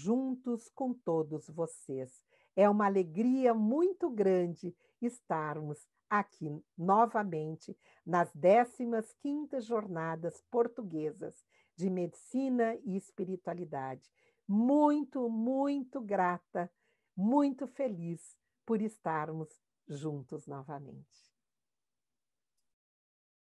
juntos com todos vocês. É uma alegria muito grande estarmos aqui novamente nas 15 Jornadas Portuguesas de Medicina e Espiritualidade. Muito, muito grata, muito feliz por estarmos juntos novamente.